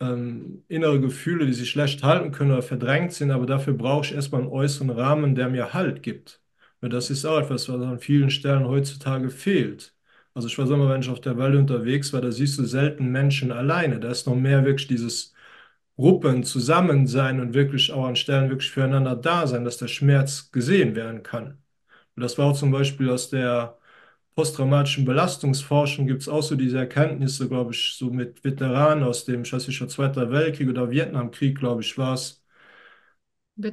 Speaker 2: ähm, innere Gefühle, die sie schlecht halten können oder verdrängt sind, aber dafür brauche ich erstmal einen äußeren Rahmen, der mir Halt gibt. Und das ist auch etwas, was an vielen Stellen heutzutage fehlt. Also ich war immer, wenn ich auf der Welt unterwegs war, da siehst du selten Menschen alleine. Da ist noch mehr wirklich dieses Gruppen zusammen sein und wirklich auch an Stellen wirklich füreinander da sein, dass der Schmerz gesehen werden kann. Und das war auch zum Beispiel aus der posttraumatischen Belastungsforschung gibt es auch so diese Erkenntnisse, glaube ich, so mit Veteranen aus dem Chassischer Zweiter Weltkrieg oder Vietnamkrieg, glaube ich, war es.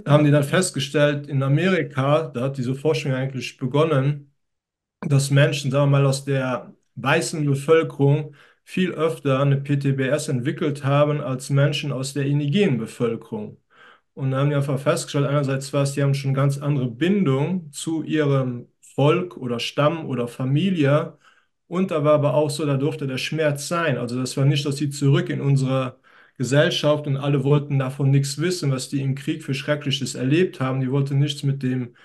Speaker 2: Haben die dann festgestellt, in Amerika, da hat diese Forschung eigentlich begonnen, dass Menschen, sagen wir mal, aus der weißen Bevölkerung viel öfter eine PTBS entwickelt haben als Menschen aus der indigenen Bevölkerung. Und da haben die einfach festgestellt, einerseits war es, die haben schon ganz andere Bindung zu ihrem Volk oder Stamm oder Familie. Und da war aber auch so, da durfte der Schmerz sein. Also das war nicht, dass sie zurück in unsere Gesellschaft und alle wollten davon nichts wissen, was die im Krieg für Schreckliches erlebt haben. Die wollten nichts mit dem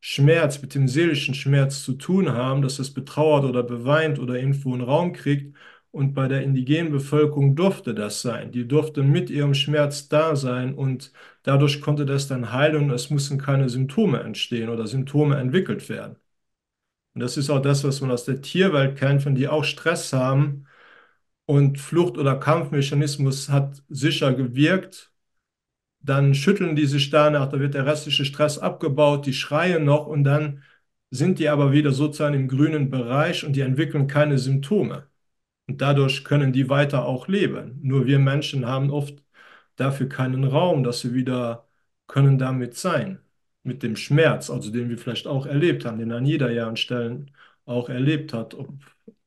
Speaker 2: Schmerz, mit dem seelischen Schmerz zu tun haben, dass es betrauert oder beweint oder irgendwo einen Raum kriegt. Und bei der indigenen Bevölkerung durfte das sein. Die durfte mit ihrem Schmerz da sein und dadurch konnte das dann heilen und es mussten keine Symptome entstehen oder Symptome entwickelt werden. Und das ist auch das, was man aus der Tierwelt kennt, wenn die auch Stress haben. Und Flucht- oder Kampfmechanismus hat sicher gewirkt. Dann schütteln die sich danach, da wird der restliche Stress abgebaut, die schreien noch und dann sind die aber wieder sozusagen im grünen Bereich und die entwickeln keine Symptome. Und dadurch können die weiter auch leben. Nur wir Menschen haben oft dafür keinen Raum, dass sie wieder können damit sein mit dem Schmerz, also den wir vielleicht auch erlebt haben, den an jeder ja an Stellen auch erlebt hat,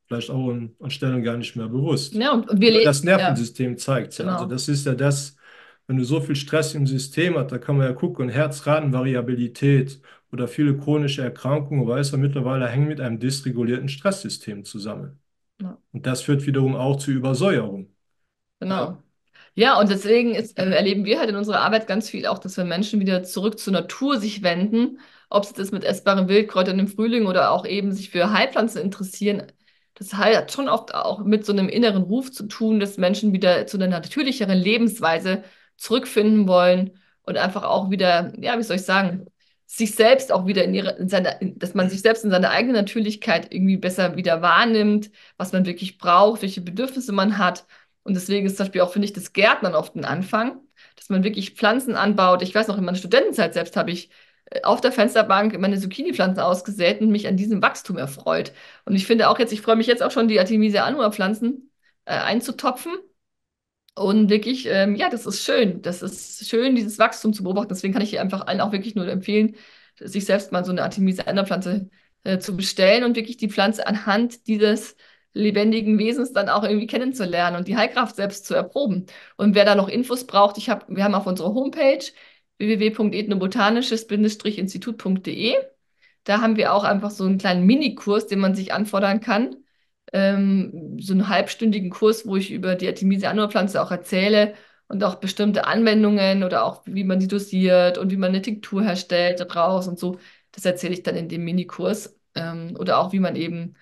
Speaker 2: vielleicht auch an, Stellen gar nicht mehr bewusst.
Speaker 1: Ja, und wir das
Speaker 2: Nervensystem ja. zeigt es ja. Genau. Also das ist ja das, wenn du so viel Stress im System hast, da kann man ja gucken, Herzratenvariabilität oder viele chronische Erkrankungen, weiß man mittlerweile, hängen mit einem dysregulierten Stresssystem zusammen. Ja. Und das führt wiederum auch zu Übersäuerung.
Speaker 1: Genau. Ja, und deswegen ist, äh, erleben wir halt in unserer Arbeit ganz viel auch, dass wir Menschen wieder zurück zur Natur sich wenden, ob sie das mit essbaren Wildkräutern im Frühling oder auch eben sich für Heilpflanzen interessieren. Das hat schon oft auch mit so einem inneren Ruf zu tun, dass Menschen wieder zu einer natürlicheren Lebensweise zurückfinden wollen und einfach auch wieder, ja, wie soll ich sagen, sich selbst auch wieder in ihre, in seine, dass man sich selbst in seiner eigenen Natürlichkeit irgendwie besser wieder wahrnimmt, was man wirklich braucht, welche Bedürfnisse man hat und deswegen ist zum Beispiel auch, finde ich, das Gärtnern oft ein Anfang, dass man wirklich Pflanzen anbaut. Ich weiß noch, in meiner Studentenzeit selbst habe ich äh, auf der Fensterbank meine Zucchini-Pflanzen ausgesät und mich an diesem Wachstum erfreut. Und ich finde auch jetzt, ich freue mich jetzt auch schon, die Artemisia anua pflanzen äh, einzutopfen. Und wirklich, ähm, ja, das ist schön. Das ist schön, dieses Wachstum zu beobachten. Deswegen kann ich hier einfach allen auch wirklich nur empfehlen, sich selbst mal so eine Artemisia anua pflanze äh, zu bestellen und wirklich die Pflanze anhand dieses lebendigen Wesens dann auch irgendwie kennenzulernen und die Heilkraft selbst zu erproben. Und wer da noch Infos braucht, ich hab, wir haben auf unserer Homepage www.ethnobotanisches-institut.de da haben wir auch einfach so einen kleinen Minikurs, den man sich anfordern kann. Ähm, so einen halbstündigen Kurs, wo ich über die Artemisia annua auch erzähle und auch bestimmte Anwendungen oder auch wie man sie dosiert und wie man eine Tinktur herstellt daraus und so. Das erzähle ich dann in dem Minikurs. Ähm, oder auch wie man eben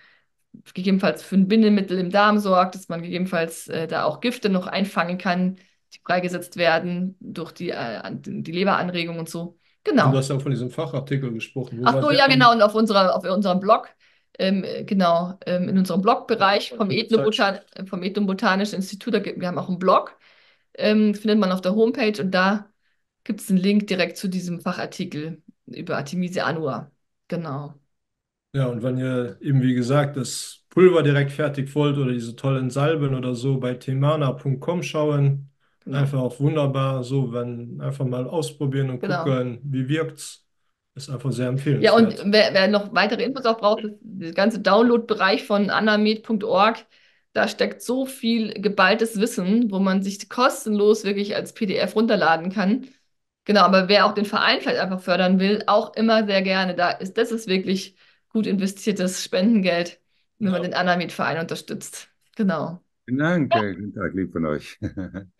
Speaker 1: gegebenenfalls für ein Bindemittel im Darm sorgt, dass man gegebenenfalls äh, da auch Gifte noch einfangen kann, die freigesetzt werden durch die, äh, die Leberanregung und so. Genau.
Speaker 2: du hast ja von diesem Fachartikel gesprochen. Ach so, ja,
Speaker 1: genau. Und auf, unserer, auf unserem Blog, ähm, genau, ähm, in unserem Blogbereich vom, Ethnobotan äh, vom Ethnobotanischen Institut, da, wir haben auch einen Blog, ähm, findet man auf der Homepage und da gibt es einen Link direkt zu diesem Fachartikel über Artemisia annua. Genau.
Speaker 2: Ja, und wenn ihr eben, wie gesagt, das Pulver direkt fertig wollt oder diese tollen Salben oder so, bei themana.com schauen. Genau. Einfach auch wunderbar, so, wenn einfach mal ausprobieren und Genau. gucken, wie wirkt's. Ist einfach sehr Ja, und
Speaker 1: wer, wer noch weitere Infos auch braucht, der ganze Download-Bereich von anamed.org. Da steckt so viel geballtes Wissen, wo man sich kostenlos wirklich als PDF runterladen kann. Genau, aber wer auch den Verein vielleicht einfach fördern will, auch immer sehr gerne. Da ist, das ist wirklich gut investiertes Spendengeld, wenn man den anamid verein unterstützt. Genau.
Speaker 3: Vielen Dank, ja. Äh, guten Tag, lieb von euch.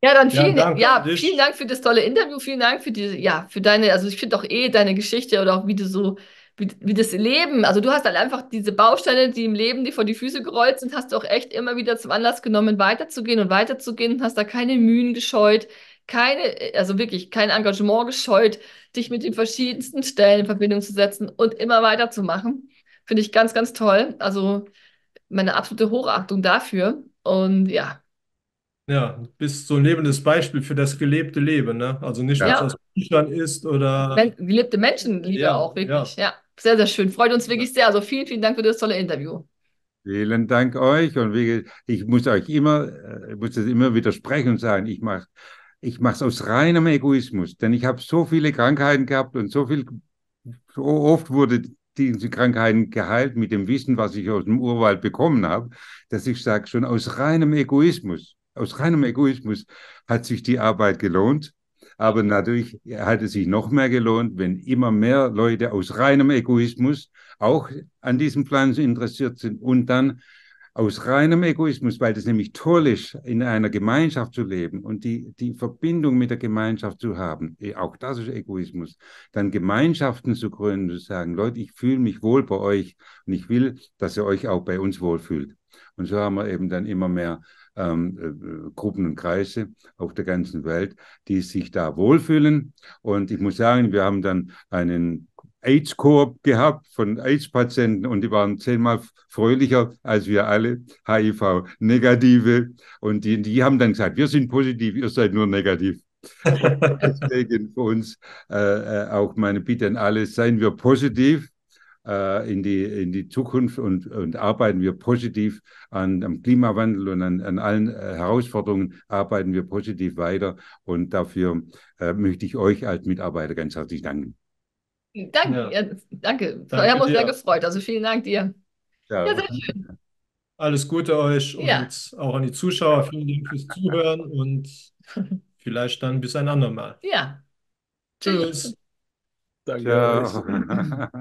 Speaker 1: Ja, dann vielen, ja, Dank, ja, vielen Dank für das tolle Interview, vielen Dank für diese, ja, für deine, also ich finde auch eh deine Geschichte oder auch wie du so, wie, wie das Leben, also du hast halt einfach diese Bausteine, die im Leben dir vor die Füße gerollt sind, hast du auch echt immer wieder zum Anlass genommen, weiterzugehen und weiterzugehen und hast da keine Mühen gescheut, keine, also wirklich kein Engagement gescheut, dich mit den verschiedensten Stellen in Verbindung zu setzen und immer weiterzumachen. Finde ich ganz, ganz toll. Also meine absolute Hochachtung dafür. Und ja.
Speaker 2: Ja, bist so ein lebendes Beispiel für das gelebte Leben, ne? Also nicht, was ja. aus Büchern ist oder. Men
Speaker 1: gelebte Menschenliebe ja, auch, wirklich. Ja. ja. sehr, sehr schön. Freut uns wirklich sehr. Also vielen, vielen Dank für das tolle Interview.
Speaker 3: Vielen Dank euch. Und wie, ich muss euch immer, äh, ich muss das immer widersprechen und sagen, ich mache ich mache es aus reinem Egoismus, denn ich habe so viele Krankheiten gehabt und so viel, so oft wurde diese Krankheiten geheilt mit dem Wissen, was ich aus dem Urwald bekommen habe, dass ich sage, schon aus reinem Egoismus, aus reinem Egoismus hat sich die Arbeit gelohnt. Aber natürlich hat es sich noch mehr gelohnt, wenn immer mehr Leute aus reinem Egoismus auch an diesem Pflanzen interessiert sind und dann aus reinem Egoismus, weil das nämlich toll ist, in einer Gemeinschaft zu leben und die, die Verbindung mit der Gemeinschaft zu haben, eh, auch das ist Egoismus, dann Gemeinschaften zu gründen, zu sagen, Leute, ich fühle mich wohl bei euch und ich will, dass ihr euch auch bei uns wohlfühlt. Und so haben wir eben dann immer mehr ähm, äh, Gruppen und Kreise auf der ganzen Welt, die sich da wohlfühlen. Und ich muss sagen, wir haben dann einen AIDS-Koop gehabt von AIDS-Patienten und die waren zehnmal fröhlicher als wir alle HIV-Negative. Und die, die haben dann gesagt, wir sind positiv, ihr seid nur negativ. Deswegen für uns äh, äh, auch meine Bitte an alle, seien wir positiv äh, in, die, in die Zukunft und, und arbeiten wir positiv an, am Klimawandel und an, an allen äh, Herausforderungen, arbeiten wir positiv weiter. Und dafür äh, möchte ich euch als Mitarbeiter ganz herzlich danken.
Speaker 1: Danke, ja. Ja, danke. danke. Wir haben uns sehr gefreut. Also vielen Dank dir.
Speaker 3: Ja, ja sehr schön.
Speaker 2: Alles Gute euch und auch an die Zuschauer. Vielen Dank fürs Zuhören und vielleicht dann bis ein andermal. Ja. Tschüss. Danke.